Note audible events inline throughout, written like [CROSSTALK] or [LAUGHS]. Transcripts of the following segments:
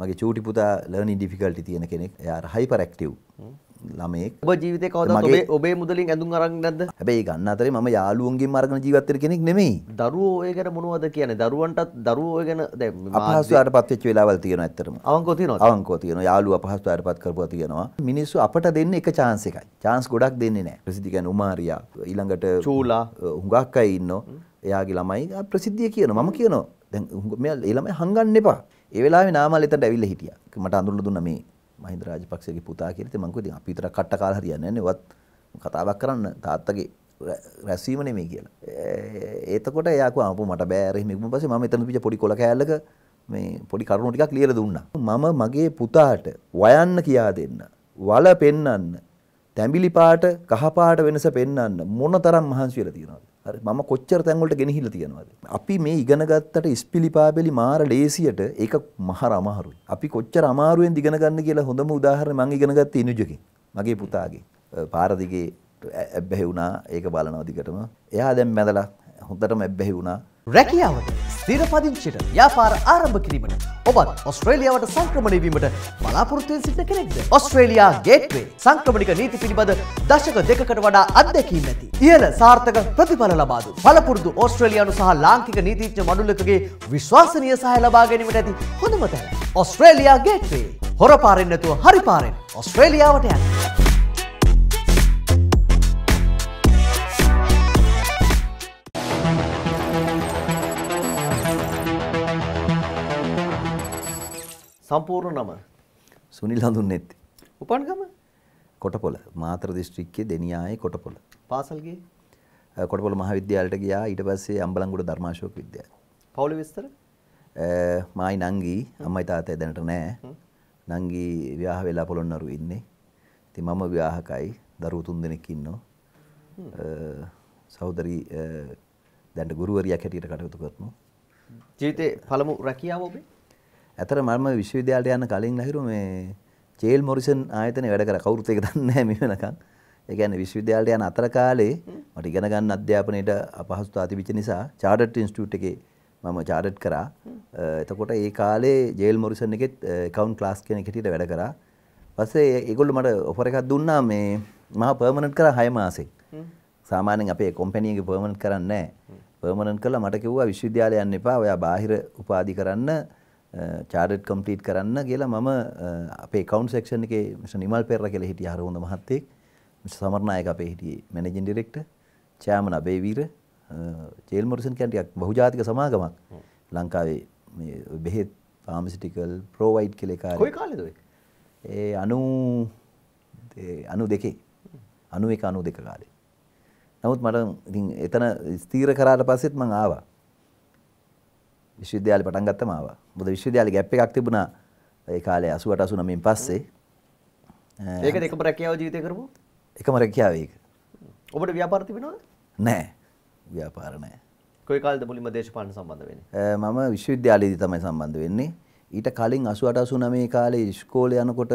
මගේ චූටි පුතා ලර්නි ඩිෆිකල්ටි තියෙන කෙනෙක් එයා හයිපර් ඇක්ටිව් ළමෙක් ඔබ ජීවිතේ කවදාවත් ඔබේ ඔබේ මුදලින් ඇඳුම් අරන් නැද්ද? හැබැයි ගන්න අතරේ මම යාළුවන්ගෙන් අරගෙන ජීවත් වෙන කෙනෙක් නෙමෙයි. දරුවෝ ඔය ගැන මොනවද කියන්නේ? දරුවන්ටත් දරුවෝ ඔය ගැන දැන් අපහසුතාවටපත් වෙච්ච වෙලාවල් තියෙනවා ඇත්තටම. අවංකව තියෙනවා. අවංකව තියෙනවා. යාළුවෝ අපහසුතාවටපත් කරපුවා තියෙනවා. මිනිස්සු අපට දෙන්නේ එක chance එකයි. chance ගොඩක් දෙන්නේ නැහැ. ප්‍රසිද්ධ කියන්නේ උමාරියා ඊළඟට චූලා හුඟක් අය ඉන්නෝ. එයාගේ ළමයි ප්‍රසිද්ධිය කියනවා. මම කියනවා. දැන් මෙයා ළමයි හංගන්න එපා. ඒ වෙලාවේ නාමල් එතනට ඇවිල්ලා හිටියා. මට අඳුරලා දුන්න මේ මහින්ද රාජපක්ෂගේ පුතා කියලා. ඉතින් මං කිව්වා ඉතින් අපි විතර කට්ට කාලා හරියන්නේ නැහැ. වත් කතාවක් කරන්න තාත්තගේ රැස්වීම නෙමෙයි කියලා. එතකොට එයා කිව්වා අපෝ මට බෑ රෙහි මෙගුම පස්සේ මම එතන තිබිච්ච පොඩි කොල කෑල්ලක මේ පොඩි කරුණු ටිකක් ලියලා දුන්නා. මම මගේ පුතාට වයන්න කියා දෙන්න. වල පෙන්නන්න. තැඹිලි පාට කහ පාට වෙනස පෙන්නන්න මොනතරම් මහන්සි වෙලා තියෙනවද? හරි මම කොච්චර තැන්වලට ගෙනහිල්ලා තියෙනවද අපි මේ ඉගෙන ගත්තට ඉස්පිලිපාබෙලි මාර ලේසියට ඒක මහර අමාරුයි අපි කොච්චර අමාරුවෙන් දිගන ගන්න කියලා හොඳම උදාහරණය මම ඉගෙන ගත්තේ ඉනුජකින් මගේ පුතාගේ පාර දිගේ ඇබ්බැහි වුණා ඒක බලනවා දිගටම එයා දැන් මැදලා හොඳටම ඇබ්බැහි වුණා රැකියාවට ස්ථීර පදිංචිට ව්‍යාපාර ආරම්භ කිරීමට ඔබත් ඔස්ට්‍රේලියාවට සංක්‍රමණය වීමට බලාපොරොත්තුවෙන් සිටින කෙනෙක්ද? ඔස්ට්‍රේලියා ගේට්වේ සංක්‍රමණික නීති පිළිබඳ දශක දෙකකට වඩා අත්දැකීම් ඇති. ඉහළ සාර්ථක ප්‍රතිඵල ලබා දුන් පළපුරුදු ඔස්ට්‍රේලියානු සහ ලාංකික නීතිඥ මඩුල්ලකගේ විශ්වාසනීය සහාය ලබා ගැනීමට ඇති හොඳම තැන. ඔස්ට්‍රේලියා ගේට්වේ හොර පාරෙන් නැතුව හරි පාරෙන් ඔස්ට්‍රේලියාවට යන්න. සම්පූර්ණ නම සුනිල් හඳුන්නෙත්. උපන් ගම? කොටපොළ. මාතර දිස්ත්‍රික්කයේ දෙනියායේ කොටපොළ. පාසල් ගියේ? කොටපොළ මහාවිද්‍යාලයට ගියා. ඊට පස්සේ අම්බලන්ගොඩ ධර්මාශෝක විද්‍යාලය. පවුලේ විස්තර? මායි නංගී අම්මයි තාත්තයි දැනට නෑ. නංගී විවාහ වෙලා පොළොන්නරුව ඉන්නේ. ඉතින් මම විවාහකයි. දරුවෝ තුන්දෙනෙක් ඉන්නවා. සහෝදරි දැන්ට ගුරුවරියක් හැටියට කටයුතු කරනවා. ජීවිතේ පළමු රැකියාව ඔබේ? ඇතර මම විශ්වවිද්‍යාලයට යන්න කලින් ලහිරු මේ චේල් මොරිසන් ආයතනයේ වැඩ කර කවුරුත් ඒක දන්නේ නැහැ මේ වෙනකන්. ඒ කියන්නේ විශ්වවිද්‍යාලයට යන අතර කාලේ මට ඉගෙන ගන්න අධ්‍යාපනයේට අපහසුතාව තිබිච්ච නිසා චාටර්ඩ් ඉන්ස්ටිටියුට් එකේ මම චාටර්ඩ් කරා. එතකොට ඒ කාලේ ජේල් මොරිසන් එකෙත් account class කෙනෙක් හිටියට වැඩ කරා. පස්සේ ඒගොල්ලෝ මට ඔෆර් එකක් දුන්නා මේ මම පර්මනන්ට් කරා 6 මාසෙක. සාමාන්‍යයෙන් අපේ කොම්පැනි එකේ පර්මනන්ට් කරන්නේ නැහැ. පර්මනන්ට් කළා මට කිව්වා විශ්වවිද්‍යාලය යන්න එපා. ඔයා බාහිර උපාධි කරන්න චාඩට් කම්පලීට් කරන්න කියලා මම අපේ කවන්් සක්ෂන් එක නිමල් පෙර කෙළ හිටිය හරුුණ මහත්තෙක් සමරණයක අපේ හිටිය මැනජෙන් ඩිරෙක්ට චෑමන අබේවීර චේල් මොරසන් කැටියක් බහුජාතික සමාගමක් ලංකාවේ බෙහෙත් පාමිසිටිකල් ප්‍රෝවයිට් කෙලෙකා කාලද ඒ අනු අනු දෙකේ අනුව එක අනු දෙක කාලේ නමුත් මට එතන ස්තීර කරාට පස්සෙත් මං ආවා විශ්වවිද්‍යාලි පටන් ගත්තම ආවා මොකද විශ්වවිද්‍යාලේ ગેප් එකක් තිබුණා ඒ කාලේ 88 89න් පස්සේ. ඒකද එකම රැකියාව ජීවිතේ කරපු? එකම රැකියාව ඒක. ඔබට ව්‍යාපාර තිබෙනවද? නෑ. ව්‍යාපාර නෑ. කොයි කාලෙද මුලින්ම දේශපාලන සම්බන්ධ වෙන්නේ? මම විශ්වවිද්‍යාලයේදී තමයි සම්බන්ධ වෙන්නේ. ඊට කලින් 88 89 කාලේ ඉස්කෝලේ යනකොට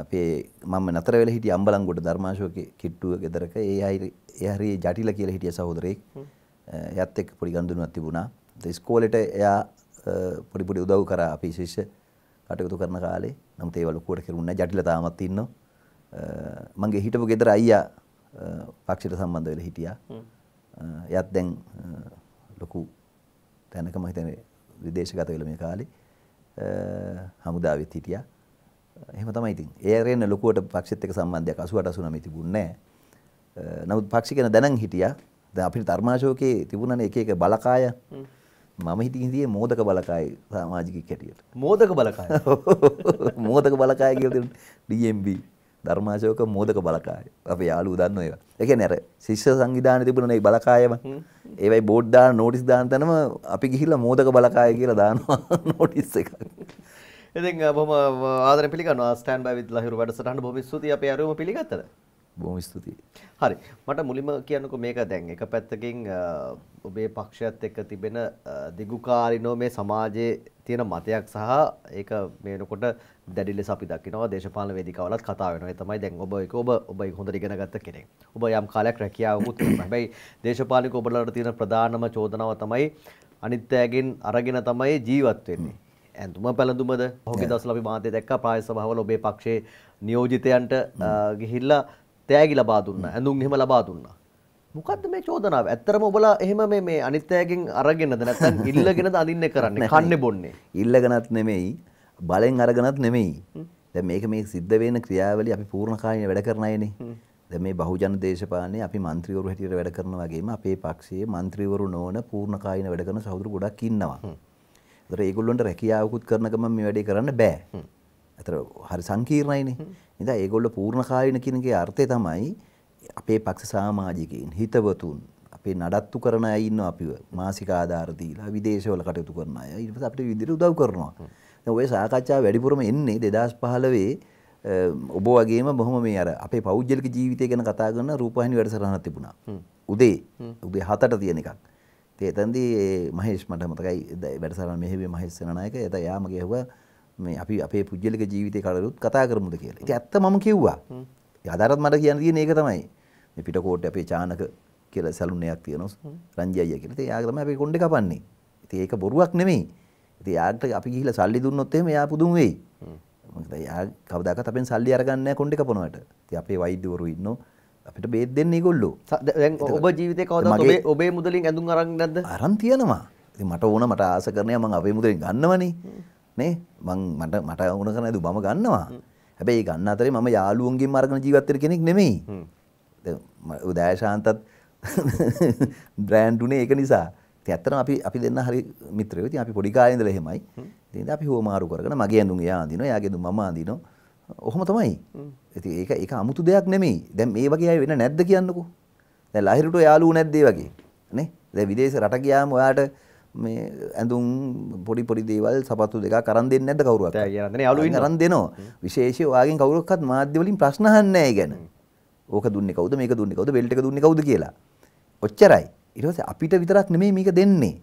අපේ මම නතර වෙලා හිටිය අම්බලන්ගොඩ ධර්මාශෝක කිට්ටුව ගෙදරක ඒ අය ඒ හරි ජටිල කියලා හිටිය සහෝදරෙක්. එයාත් එක්ක පොඩි ගනුදෙනුවක් තිබුණා. ඉස්කෝලේට එයා පොඩි පොඩි උදව් කරා අපි විශේෂ කටයුතු කරන කාලේ. නමුත් ඒව ලොකුවට කෙරුණේ නැහැ. ජටිල තාමත් ඉන්නවා. මගේ හිටපු ගෙදර අයියා පක්ෂයට සම්බන්ධ වෙලා හිටියා. එයත් දැන් ලොකු තැනක මම හිතන්නේ විදේශගත වෙලා මේ කාලේ. හමුදාවෙත් හිටියා. එහෙම තමයි ඉතින්. ඒ ඇරෙන්න ලොකුවට පක්ෂෙත් එක්ක සම්බන්ධයක් 88 89 තිබුණේ නැහැ. නමුත් පක්ෂි ගැන දැනන් හිටියා. දැන් අපිට ධර්මාශෝකේ තිබුණනේ එක එක බලකාය. මම හිතින් හිටියේ මෝදක බලකාය සමාජිකයෙක් හැටියට. මෝදක බලකාය. [LAUGHS] මෝදක බලකාය කියලා දෙන DMB ධර්මාශෝක මෝදක බලකාය. අපේ යාළුවෝ දන්නෝ ඒවා. ඒ කියන්නේ අර ශිෂ්‍ය සංවිධානයේ තිබුණනේ බලකායම. ඒවයි බෝඩ් දාන නෝටිස් දාන තැනම අපි ගිහිල්ලා මෝදක බලකාය කියලා දානවා නෝටිස් [LAUGHS] එකක්. ඉතින් බොහොම ආදරෙන් පිළිගන්නවා ස්ටෑන්ඩ් බයි විත් ලහිරු වැඩසටහන බොහොම ස්තුතියි අපේ අරුම පිළිගත්තද? බොහොම ස්තුතියි. හරි. මට මුලින්ම කියන්නකෝ මේක දැන් එක පැත්තකින් ඔබේ පක්ෂයත් එක්ක තිබෙන දිගුකාලිනෝ මේ සමාජයේ තියෙන මතයක් සහ ඒක මේ වෙනකොට දැඩි ලෙස අපි දකිනවා දේශපාලන වේදිකාවලත් කතා වෙනවා. ඒ තමයි දැන් ඔබ ඒක ඔබ ඔබ හොඳට ඉගෙන ගත්ත කෙනෙක්. ඔබ යම් කාලයක් රැකියාවකුත් කරනවා. හැබැයි දේශපාලනික ඔබලට තියෙන ප්‍රධානම චෝදනාව තමයි අනිත්‍යයෙන් අරගෙන තමයි ජීවත් වෙන්නේ. ඇඳුම පැළඳුමද? ඔහුගේ දවසල අපි මාතේ දැක්කා ප්‍රායස සභාවල ඔබේ පක්ෂයේ නියෝජිතයන්ට ගිහිල්ලා තෑගි ලබා දුන්න ඇඳුම් එහෙම ලබා දුන්නා මොකක්ද මේ චෝදනාව ඇත්තරම ඔබලා එහෙම මේ මේ අනිත්‍යයෙන් අරගෙනද නැත්නම් [LAUGHS] ඉල්ලගෙනද අඳින්නේ කරන්නේ කන්නේ බොන්නේ ඉල්ලගෙනත් නෙමෙයි බලෙන් අරගෙනත් නෙමෙයි දැන් මේක මේ සිද්ධ වෙන ක්‍රියාවලිය අපි පූර්ණ කාලීන වැඩ කරන අයනේ දැන් මේ බහුජන දේශපාලනේ අපි മന്ത്രിවරු හැටියට වැඩ කරන වගේම අපේ පක්ෂයේ മന്ത്രിවරු නොවන පූර්ණ කාලීන වැඩ කරන සහෝදරු ගොඩක් ඉන්නවා ඒතර ඒගොල්ලොන්ට රැකියාවකුත් කරන ගමන් මේ වැඩේ කරන්න බෑ. අතර හරි සංකීර්ණයිනේ. ඉතින් ඒගොල්ල පූර්ණ කාලීන කියන එකේ අර්ථය තමයි අපේ පක්ෂ සමාජිකයින් හිතවතුන් අපේ නඩත්තු කරන අය ඉන්නවා අපිව මාසික ආධාර දීලා විදේශවල කටයුතු කරන අය ඊට පස්සේ අපිට විදිහට උදව් කරනවා. දැන් ওই සාකච්ඡා වැඩිපුරම එන්නේ 2015 ඔබ වගේම බොහොම මේ අර අපේ පෞද්ගලික ජීවිතය ගැන කතා කරන රූපවාහිනී වැඩසටහනක් තිබුණා. උදේ උදේ 7ට තියෙන එකක්. ඉතින් එතනදී මහේෂ් මට මතකයි වැඩසටහන මෙහෙවි මහේෂ් සේනානායක එතන යාම ගෙහුවා මේ අපි අපේ පුද්ගලික ජීවිතය කලරුත් කතා කරමුද කියලා. ඉතින් ඇත්ත මම කිව්වා. අදාරත් මට කියන්න තියෙන ඒක තමයි. මේ පිටකොටේ අපේ චානක කියලා සැලුන් එකක් තියෙනවා. රංජි අයියා කියලා. ඉතින් එයාගේ තමයි අපි කොණ්ඩේ කපන්නේ. ඉතින් ඒක බොරුවක් නෙමෙයි. ඉතින් යාට අපි ගිහිල්ලා සල්ලි දුන්නොත් එහෙම එයා පුදුම වෙයි. මොකද එයා කවදාකවත් අපෙන් සල්ලි අරගන්නේ නැහැ කොණ්ඩේ කපනවට. ඉතින් අපේ වෛද්‍යවරු ඉන්නෝ අපිට බේත් දෙන්නේ ඒගොල්ලෝ. දැන් ඔබ ජීවිතේ කවදාවත් ඔබේ ඔබේ මුදලින් ඇඳුම් අරන් නැද්ද? අරන් තියෙනවා. ඉතින් මට ඕන මට ආස කරනවා මම අපේ මුදලින් ගන්නවනේ. නේ මං මට මට උුණ කරන ඇතු බම ගන්නවා හැබැයි ගන්න අතරේ මම යාලුවන්ගේ මර්ගන ජීවත්තර කෙනෙක් නෙමෙයි උදෑශාන්තත් [LAUGHS] බ්‍රෑන්්ඩුනේ ඒක නිසා ඇත්තන අපි අපි දෙන්න හරි මිත්‍රයවති අපි පොඩිකාරදල හෙමයි තිද අපි හෝමාරු කරන මගේ ඇඳුම් යාදින යාගෙදු ම අදින ඔහොම තමයි ඇති ඒක එක අමුතු දෙයක් නෙමෙයි දැම් ඒ වගේ වෙන නැද්ද කියන්නකු දැ ලහිරට යාලූ නැද්දේ වගේ නේ දැ විදේශ රට ගයාම ඔයාට මේ ඇඳුම් පොඩි පොඩි දේවල් සපත්තු දෙක කරන් දෙන්න ඇද කවරුවත් අලු රන් දෙනවා විශේෂය වාගෙන් කවරුක්ත් මාධ්‍යවලින් ප්‍රශ්නහන්නෑ ගැන ඕක දුන්න කවද මේක දුන්න කවද වෙල්ට දුන්න කවද කියලා ඔච්චරයි ඉරස අපිට විතරක් නෙමේ මේක දෙන්නේ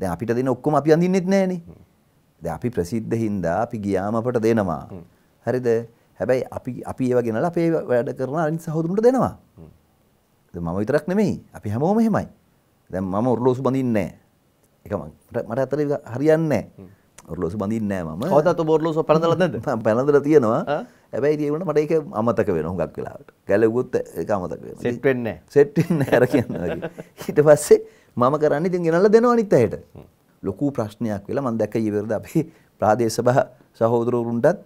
දැ අපිට දෙන ඔක්කොම අපි අඳන්නෙත් නෑන ද අපි ප්‍රසිද්ධ හින්දා අපි ගියාම අපට දෙනවා හරිද හැබැයි අපි අපි ඒව ගෙනල අපේ වැඩ කරන අනි සහෝදුරට දෙනවා මම විතරක් නෙමෙයි අපි හැමෝම හෙමයි දැ මම ඔරලෝසු බඳින්නෑ එක මට අතර හරියන්නේ ඔරලෝසු බඳින්නේ නැහැ මම. කවදාවත් ඔබ ඔරලෝසු පැනදලා නැද්ද? මම පැනදලා තියෙනවා. හැබැයි ඒ වුණාට මට ඒක අමතක වෙනවා හුඟක් වෙලාවට. ගැලවුවොත් ඒක අමතක වෙනවා. සෙට් වෙන්නේ නැහැ. සෙට් වෙන්නේ නැහැ අර කියනවා. ඊට පස්සේ මම කරන්නේ ඉතින් ගෙනල්ලා දෙනවා අනිත් අයට. ලොකු ප්‍රශ්නයක් වෙලා මම දැක්ක ඊවරද අපේ ප්‍රාදේශ සභා සහෝදරවරුන්ටත්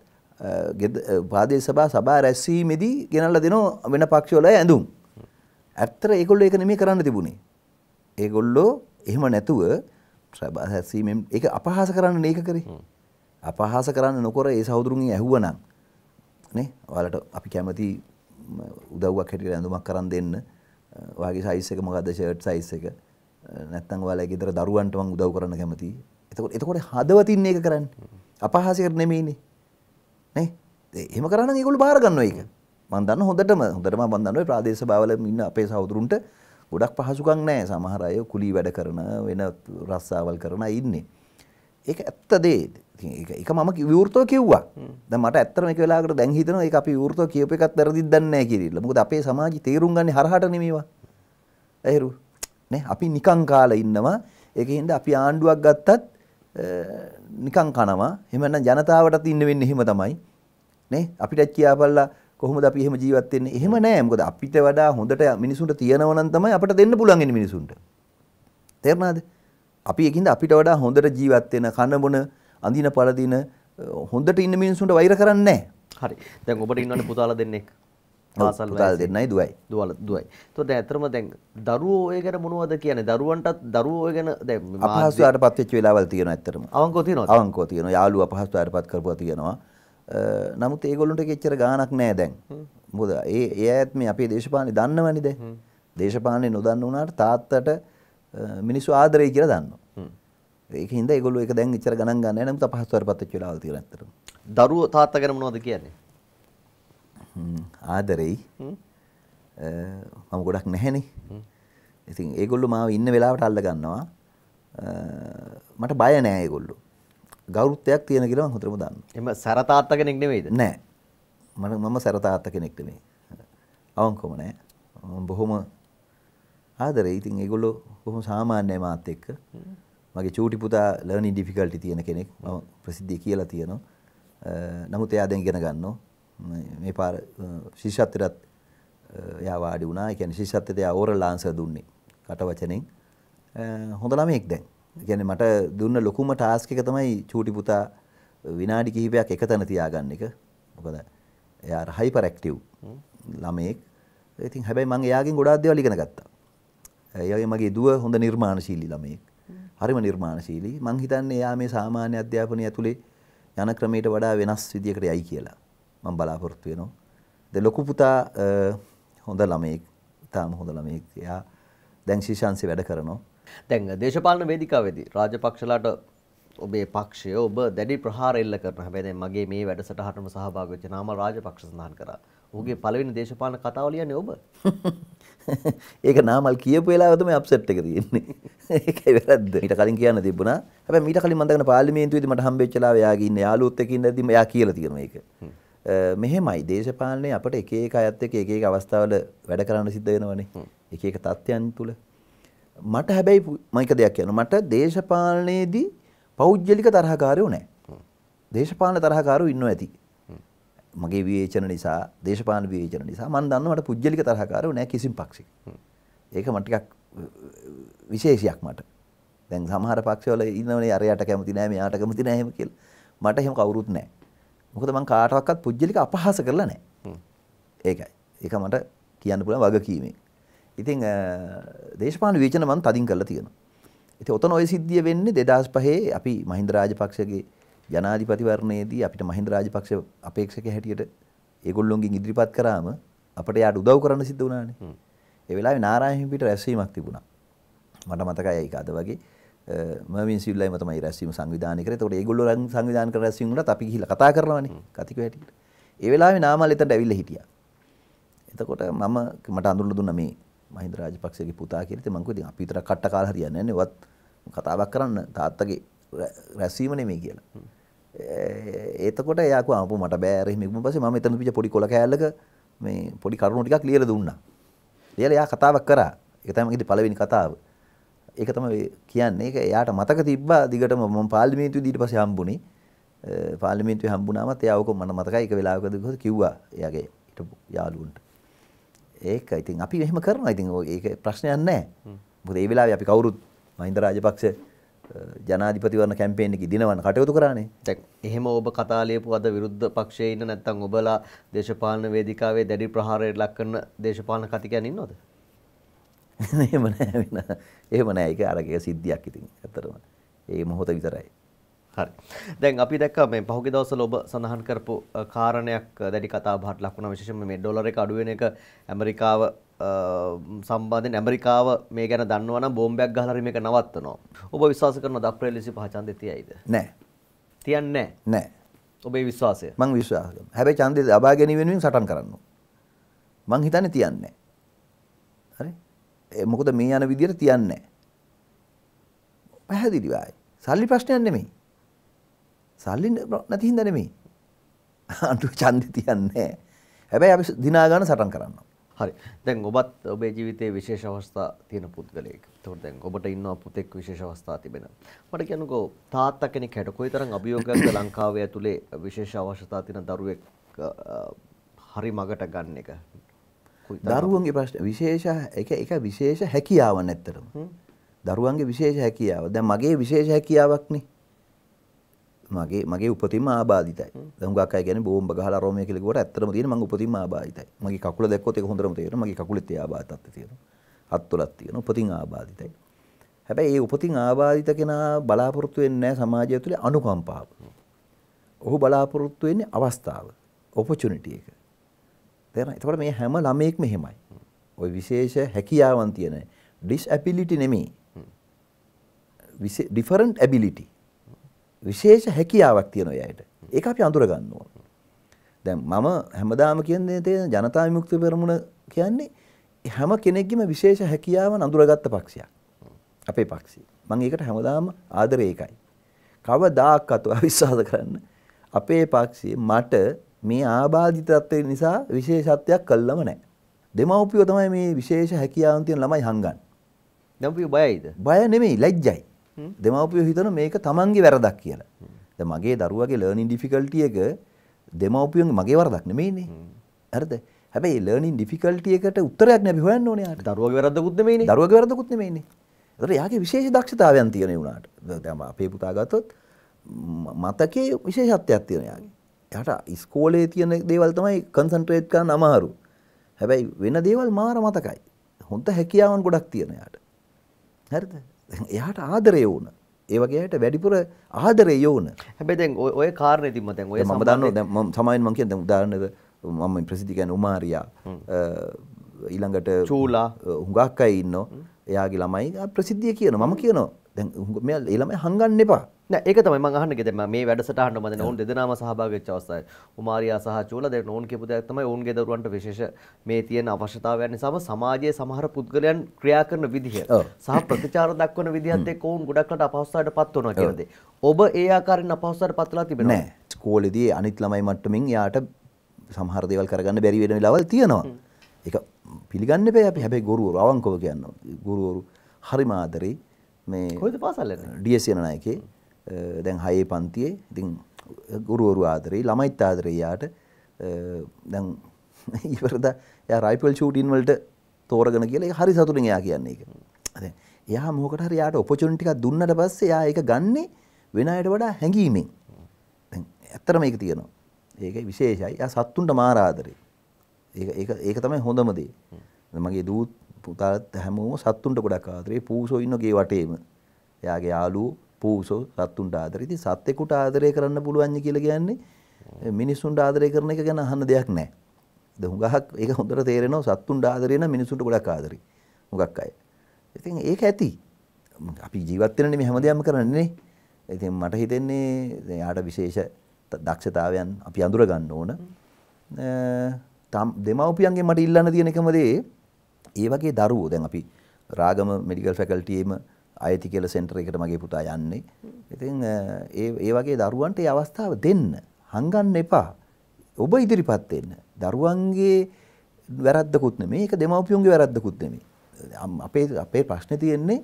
ප්‍රාදේශ සභා සභා රැස්වීමේදී ගෙනල්ලා දෙනවා වෙන පක්ෂවල ඇඳුම්. ඇත්තට ඒගොල්ලෝ ඒක නෙමෙයි කරන්න තිබුණේ. ඒගොල්ලෝ එහෙම නැතුව සැබ හැසීමෙන් එක අපහාස කරන්න නේක කරේ අපහාස කරන්න නොකොර ඒ සහුදුරුන්ගේ ඇහුවනම් නේ ඔයාලට අපි කැමති උදව්වක් හැටියට ඇඳුමක් කරන් දෙන්න ඔයාගේ සයිස් එක මොකද්ද ෂර්ට් සයිස් එක නැත්තම් ඔයාලා ගෙදර දරුවන්ට මම උදව් කරන්න කැමතියි එතකොට එතකොට හදවතින් මේක කරන්නේ අපහාසයකට නෙමෙයිනේ නේ එහෙම කරන්න නම් ඒගොල්ලෝ බාර ගන්නවා ඒක මම දන්න හොඳටම හොඳටම මම දන්නවා ප්‍රාදේශ භාවල ඉන්න අපේ සහෝදරුන්ට ගොඩක් පහසුකම් නැහැ සමහර අය කුලී වැඩ කරන වෙන රස්සාවල් කරන අය ඉන්නේ. ඒක ඇත්ත දේ. ඒක ඒක මම විවෘතව කිව්වා. දැන් මට ඇත්තටම ඒක වෙලාවකට දැන් හිතෙනවා ඒක අපි විවෘතව කියපු එකත් වැරදිද දන්නේ නැහැ කියලා. මොකද අපේ සමාජي තේරුම් ගන්නේ හරහට නෙමෙයිවා. ඇහෙරු. නේ අපි නිකං කාලා ඉන්නවා. ඒකෙන්ද අපි ආණ්ඩුවක් ගත්තත් නිකං කනවා. එහෙම නැත්නම් ජනතාවටත් ඉන්න වෙන්නේ එහෙම තමයි. නේ අපිට කියාපල්ලා කොහොමද අපි එහෙම ජීවත් වෙන්නේ? එහෙම නෑ. මොකද අපිට වඩා හොඳට මිනිසුන්ට තියෙනව නම් තමයි අපිට දෙන්න පුළුවන් ඉන්නේ මිනිසුන්ට. තේරුණාද? අපි එකින්ද අපිට වඩා හොඳට ජීවත් වෙන කන බොන අඳින පළදින හොඳට ඉන්න මිනිසුන්ට වෛර කරන්නේ නෑ. හරි. දැන් ඔබට ඉන්නවනේ පුතාලා දෙන්නෙක්. පාසල් පුතාලා දෙන්නයි දුවයි. දුවල දුවයි. ඒතකොට දැන් ඇත්තටම දැන් දරුවෝ ඔය ගැන මොනවද කියන්නේ? දරුවන්ටත් දරුවෝ ඔය ගැන දැන් අපහසුතාවටපත් වෙච්ච වෙලාවල් තියෙනවා ඇත්තටම. අවංකව තියෙනවා. අවංකව තියෙනවා. යාළුවා අපහසුතාවටපත් කරපුවා තියෙනවා. නමුත් ඒගොල්ලන්ට එච්චර ගාණක් නෑ දැන්. මොකද ඒ ඒ ඇත් මේ අපේ දේශපාලනේ දන්නවනේ දැන්. දේශපාලනේ නොදන්න උනාට තාත්තට මිනිස්සු ආදරේ කියලා දන්නවා. ඒකින්ද ඒගොල්ලෝ ඒක දැන් එච්චර ගණන් ගන්න නෑ. නමුත් අපහසුතාවයටපත් වෙච්ච වෙලාවල් තියෙන ඇත්තටම. දරුවෝ තාත්තා ගැන මොනවද කියන්නේ? ආදරෙයි. මම ගොඩක් නැහැනේ. ඉතින් ඒගොල්ලෝ මාව ඉන්න වෙලාවට අල්ල ගන්නවා. මට බය නෑ ඒගොල්ලෝ. ගෞරවත්වයක් තියෙන කියලා මම හොඳටම දන්නවා. එම සරතාත්ත කෙනෙක් නෙවෙයිද? නෑ. මම මම සරතාත්ත කෙනෙක් නෙමෙයි. අවංකවම නෑ. මම බොහොම ආදරේ. ඉතින් ඒගොල්ලෝ බොහොම සාමාන්‍ය මාත් එක්ක. මගේ චූටි පුතා ලර්නින් ඩිෆිකල්ටි තියෙන කෙනෙක්. මම ප්‍රසිද්ධිය කියලා තියෙනවා. නමුත් එයා දැන් ඉගෙන ගන්නවා. මේ පාර ශිෂ්‍යත්වයට එයා වාඩි වුණා. ඒ කියන්නේ ශිෂ්‍යත්වයට එයා ඕරල් ආන්සර් දුන්නේ. කට වචනෙන්. හොඳ ළමෙක් දැන්. කියන්නේ මට දුන්න ලොකුම ටාස්ක් එක තමයි චූටි පුතා විනාඩි කිහිපයක් එක තැන තියාගන්න එක. මොකද එයා හයිපර් ඇක්ටිව් ළමයෙක්. ඉතින් හැබැයි මම එයාගෙන් ගොඩාක් දේවල් ඉගෙන ගත්තා. ඒ වගේ මගේ දුව හොඳ නිර්මාණශීලී ළමයෙක්. හරිම නිර්මාණශීලී. මං හිතන්නේ එයා මේ සාමාන්‍ය අධ්‍යාපනය ඇතුලේ යන ක්‍රමයට වඩා වෙනස් විදියකට යයි කියලා. මම බලාපොරොත්තු වෙනවා. ද ලොකු පුතා හොඳ ළමයෙක්. තාම හොඳ ළමයෙක්. එයා දැන් ශිෂාන්සේ වැඩ කරනවා. දැන් දේශපාලන වේදිකාවේදී රාජපක්ෂලාට ඔබේ පක්ෂය ඔබ දැඩි ප්‍රහාර එල්ල කරන හැබැයි දැන් මගේ මේ වැඩසටහනටම සහභාගී වෙච්ච නාම රාජපක්ෂ සඳහන් කරා. ඔහුගේ පළවෙනි දේශපාලන කතාව ලියන්නේ ඔබ. [LAUGHS] ඒක නාමල් කියපු වෙලාව තමයි අප්සෙට් එක තියෙන්නේ. [LAUGHS] ඒකයි වැරද්ද. ඊට කලින් කියන්න තිබුණා. හැබැයි මීට කලින් මම දකින පාර්ලිමේන්තුවේදී මට හම්බෙච්ච ලාව එයාගේ ඉන්න යාළුවොත් එක්ක ඉඳදී එයා කියලා තියෙනවා මේක. මෙහෙමයි දේශපාලනයේ අපිට එක එක අයත් එක්ක එක එක අවස්ථාවල වැඩ කරන්න සිද්ධ වෙනවනේ. එක එක තත්ත්වයන් තුල. මට හැබැයි මයික දෙයක් කියන මට දේශපාලනයේදී පෞද්ගලික තරහකාරයෝ නෑ. දේශපාලන තරහකාරු ඉන්න ඇති. මගේ විවේචන නිසා දේශපාන විවේචන නිසා මන් දන්නවට පුද්ගලික තරහකාරයෝ නෑ කිසිම පක්ෂි. ඒක මටිකක් විශේෂයක් මට. දැන් සමහර පක්ෂවල ඉන්නවනේ අරයට කැමති නෑ මෙයාට කැමති නෑ එහෙම කියලා. මට එහෙම කවුරුත් නෑ. මොකද මං කාටවත් පුද්ගලික අපහාස කරලා නෑ. ඒකයි. ඒක මට කියන්න පුළුවන් වගකීමෙන්. ඉතින් දේශපාලන වේචන මම තදින් කරලා තියෙනවා. ඉතින් ඔතන ওই සිද්ධිය වෙන්නේ 2005 අපි මහින්ද රාජපක්ෂගේ ජනාධිපතිවරණයේදී අපිට මහින්ද රාජපක්ෂ අපේක්ෂක හැටියට ඒගොල්ලොන්ගෙන් ඉදිරිපත් කරාම අපට යාට උදව් කරන්න සිද්ධ වුණානේ. ඒ වෙලාවේ නාරායණ හිමිට රැස්වීමක් තිබුණා. මට මතකයි ඒක අද වගේ මර්වින් සිල්ලයිම තමයි රැස්වීම සංවිධානය කරේ. ඒතකොට ඒගොල්ලෝ රන් සංවිධානය කර රැස්වීම වලත් අපි ගිහිල්ලා කතා කරනවානේ කතික හැටියට. ඒ වෙලාවේ නාමල් එතනට ඇවිල්ලා හිටියා. එතකොට මම මට අඳුරලා දුන්නා මේ මහින්ද රාජපක්ෂගේ පුතා කියලා. ඉතින් මං කිව්වා ඉතින් අපි විතර කට්ට කාලා හරියන්නේ නැහැ වත් කතාවක් කරන්න තාත්තගේ රැස්වීම නෙමෙයි කියලා. එතකොට එයා කිව්වා අපු මට බෑ රෙහි මිගුම පස්සේ මම එතන තිබිච්ච පොඩි කොල කෑල්ලක මේ පොඩි කරුණු ටිකක් ලියලා දුන්නා. ලියලා එයා කතාවක් කරා. ඒක තමයි මගේ පළවෙනි කතාව. ඒක තමයි කියන්නේ. ඒක එයාට මතක තිබ්බා දිගටම මම පාර්ලිමේන්තුවේ ඊට පස්සේ හම්බුනේ. පාර්ලිමේන්තුවේ හම්බුනාමත් එයා ඕක මට මතකයි ඒක වෙලාවකදී කිව්වා එයාගේ හිටපු යාළුවන්ට. ඒක ඉතින් අපි එහෙම කරනවා. ඉතින් ඒක ප්‍රශ්නයක් නැහැ. මොකද ඒ වෙලාවේ අපි කවුරුත් මහින්ද රාජපක්ෂ ජනාධිපතිවරණ කැම්පේන් එකේ දිනවන කටයුතු කරානේ. දැන් එහෙම ඔබ කතා ලියපු අද විරුද්ධ පක්ෂයේ ඉන්න නැත්නම් ඔබලා දේශපාලන වේදිකාවේ දැඩි ප්‍රහාරයට ලක් කරන දේශපාලන කතිකයන් ඉන්නවද? [LAUGHS] එහෙම නෑ වෙන. එහෙම නෑ. ඒක අර එක සිද්ධියක් ඉතින්. ඇත්තටම. ඒ මොහොත විතරයි. හරි. දැන් අපි දැක්ක මේ පහුගිය දවස්වල ඔබ සඳහන් කරපු කාරණයක් දැඩි කතාබහට ලක් වුණා විශේෂයෙන්ම මේ ඩොලර් එක අඩු වෙන එක ඇමරිකාව සම්බන්ධයෙන් ඇමරිකාව මේ ගැන දන්නවා නම් බෝම්බයක් ගහලා හරි මේක නවත්තනවා. ඔබ විශ්වාස කරනවද අප්‍රේල් 25 ඡන්දෙ තියයිද? නෑ. තියන්නේ නෑ. නෑ. ඔබේ විශ්වාසය. මං විශ්වාස කරනවා. හැබැයි ඡන්දෙ ලබා ගැනීම වෙනුවෙන් සටන් කරනවා. මං හිතන්නේ තියන්නේ නෑ. හරි? මොකද මේ යන විදියට තියන්නේ නෑ. පැහැදිලිවයි. සල්ලි ප්‍රශ්නයක් නෙමෙයි. සල්ලි නැති හින්දා නෙමෙයි. [LAUGHS] අඬු ඡන්දේ තියන්නේ හැබැයි අපි දිනා ගන්න සටන් කරනවා. හරි. දැන් ඔබත් ඔබේ ජීවිතයේ විශේෂ අවස්ථා තියෙන පුද්ගලයෙක්. ඒතකොට දැන් ඔබට ඉන්නවා පුතෙක් විශේෂ අවස්ථා තිබෙනවා. මට කියන්නකෝ තාත්තා කෙනෙක් හැට කොයිතරම් අභියෝගයක්ද [COUGHS] ලංකාවේ ඇතුලේ විශේෂ අවශ්‍යතා තියෙන දරුවෙක් හරි මගට ගන්න එක. දරුවන්ගේ ප්‍රශ්න විශේෂ එක එක විශේෂ හැකියාවක් නැත්තරම. දරුවන්ගේ විශේෂ හැකියාව. දැන් මගේ විශේෂ හැකියාවක්නේ. මගේ මගේ උපතින්ම ආබාධිතයි. දැන් හුඟක් අය කියන්නේ බෝම්බ ගහලා රෝමයේ කියලා කිව්වට ඇත්තටම තියෙන මං උපතින්ම ආබාධිතයි. මගේ කකුල දැක්කොත් ඒක හොඳටම තේරෙනවා. මගේ කකුලෙත් ඒ ආබාධ තියෙනවා. හත් තුලක් තියෙනවා. උපතින් ආබාධිතයි. හැබැයි ඒ උපතින් ආබාධිත කෙනා බලාපොරොත්තු වෙන්නේ සමාජය තුළ අනුකම්පාව. ඔහු බලාපොරොත්තු වෙන්නේ අවස්ථාව, ඔපචුනිටි එක. තේරෙනවද? ඒතකොට මේ හැම ළමයෙක්ම එහෙමයි. ওই විශේෂ හැකියාවන් තියෙන ඩිසැබිලිටි නෙමෙයි. Different ability. විශේෂ හැකියාවක් තියෙන අයට. ඒක අපි අඳුරගන්න ඕන. දැන් මම හැමදාම කියන්නේ තේන ජනතා විමුක්ති පෙරමුණ කියන්නේ හැම කෙනෙක්ගේම විශේෂ හැකියාවන් අඳුරගත්ත පක්ෂයක්. අපේ පක්ෂය. මම ඒකට හැමදාම ආදරේ ඒකයි. කවදාකවත් විශ්වාස කරන්න අපේ පක්ෂයේ මට මේ ආබාධිතත්වය නිසා විශේෂත්වයක් කළම නැහැ. දෙමව්පියෝ තමයි මේ විශේෂ හැකියාවන් තියෙන ළමයි හංගන්නේ. දෙමව්පියෝ බයයිද? බය නෙමෙයි ලැජ්ජයි. දෙමව්පියෝ හිතන මේක තමන්ගේ වැරදක් කියලා. දැන් මගේ දරුවාගේ learning difficulty එක දෙමව්පියන්ගේ මගේ වරදක් නෙමෙයිනේ. හරිද? හැබැයි learning difficulty එකට උත්තරයක් නෑ අපි හොයන්න ඕනේ යාට. දරුවාගේ වැරද්දකුත් නෙමෙයිනේ. දරුවාගේ වැරද්දකුත් නෙමෙයිනේ. ඒතර යාගේ විශේෂ දක්ෂතාවයන් තියෙන උනාට. දැන් අපේ පුතා ගත්තොත් මතකයේ විශේෂත්වයක් තියෙන යාගේ. එයාට ඉස්කෝලේ තියෙන දේවල් තමයි කන්සන්ට්‍රේට් කරන්න අමාරු. හැබැයි වෙන දේවල් මාර මතකයි. හොඳ හැකියාවන් ගොඩක් තියෙන යාට. හරිද? එයාට ආදරය වුණ ඒ වගේයට වැඩිපුර ආදරය යෝන හැබැ දැන් ඔය කාරණය තිම දැන් ඔය ම දන්න සමයින් මං කියද උදාරනක මම ප්‍රසිතිකයන් උමාරයා ඊළඟට චූලා හුඟක් අයි ඉන්න එයාගේ ළමයි ප්‍රසිද්ධිය කියන මම කියනවා දැන් මේ ළමයි හංගන්න එපා. නෑ ඒක තමයි මම අහන්න ගියේ දැන් මේ වැඩසටහන මම දැන් ඕන් දෙදෙනාම සහභාගී වෙච්ච අවස්ථාවේ උමාරියා සහ චෝලා දැන් ඕන් කියපු දෙයක් තමයි ඕන්ගේ දරුවන්ට විශේෂ මේ තියෙන අවශ්‍යතාවයන් නිසාම සමාජයේ සමහර පුද්ගලයන් ක්‍රියා කරන විදිහ සහ ප්‍රතිචාර දක්වන විදිහත් එක්ක ඕන් ගොඩක්ලට අපහසුතාවට පත් වෙනවා කියන දේ. ඔබ ඒ ආකාරයෙන් අපහසුතාවට පත්ලා තිබෙනවා. නෑ. ස්කෝලේදී අනිත් ළමයි මට්ටමින් යාට සමහර දේවල් කරගන්න බැරි වෙන වෙලාවල් තියෙනවා. ඒක පිළිගන්න බෑ අපි හැබැයි ගුරුවරු අවංකව කියනවා. ගුරුවරු හරිම ආදරේ මේ කොහෙද පාසල් යන්නේ? ඩීඑස්සී නායකේ දැන් හයේ පන්තියේ ඉතින් ගුරුවරු ආදරේ ළමයිත් ආදරේ යාට දැන් [LAUGHS] ඉවරද එයා රයිෆල් ෂූටින් වලට තෝරගෙන කියලා ඒක හරි සතුටින් එයා කියන්නේ ඒක. දැන් එයා මොකකට හරි යාට ඔපචුනිටි එකක් දුන්නට පස්සේ එයා ඒක ගන්නෙ වෙන අයට වඩා හැඟීමෙන්. දැන් ඇත්තටම ඒක තියෙනවා. ඒක විශේෂයි. එයා සත්තුන්ට මාර ආදරේ. ඒක ඒක ඒක තමයි හොඳම දේ. මගේ දූත් පුතාලත් හැමෝම සත්තුන්ට ගොඩක් ආදරේ. පූසෝ ඉන්න ගේ වටේම. එයාගේ යාළුවෝ පූසෝ සත්තුන්ට ආදරේ. ඉතින් සත්ෙකුට ආදරය කරන්න පුළුවන් කියලා කියන්නේ මිනිසුන්ට ආදරය කරන එක ගැන අහන්න දෙයක් නැහැ. ද හුඟක් ඒක හොඳට තේරෙනවා සත්තුන්ට ආදරේ නම් මිනිසුන්ට ගොඩක් ආදරේ. හුඟක් අය. ඉතින් ඒක ඇති. අපි ජීවත් වෙනනේ මේ හැම දෙයක්ම කරන්නේ. ඉතින් මට හිතෙන්නේ එයාට විශේෂ දක්ෂතාවයන් අපි අඳුර ගන්න ඕන. තම් දෙමව්පියන්ගේ මට ඉල්ලන්න තියෙන එකම දේ ඒ වගේ දරුවෝ දැන් අපි රාගම මෙඩිකල් ෆැකල්ටියේම අයිති කියලා සෙන්ටර් එකට මගේ පුතා යන්නේ. ඉතින් ඒ ඒ වගේ දරුවන්ට ඒ අවස්ථාව දෙන්න. හංගන්න එපා. ඔබ ඉදිරිපත් වෙන්න. දරුවන්ගේ වැරද්දකුත් නෙමෙයි. ඒක දෙමව්පියන්ගේ වැරද්දකුත් නෙමෙයි. අපේ අපේ ප්‍රශ්නේ තියෙන්නේ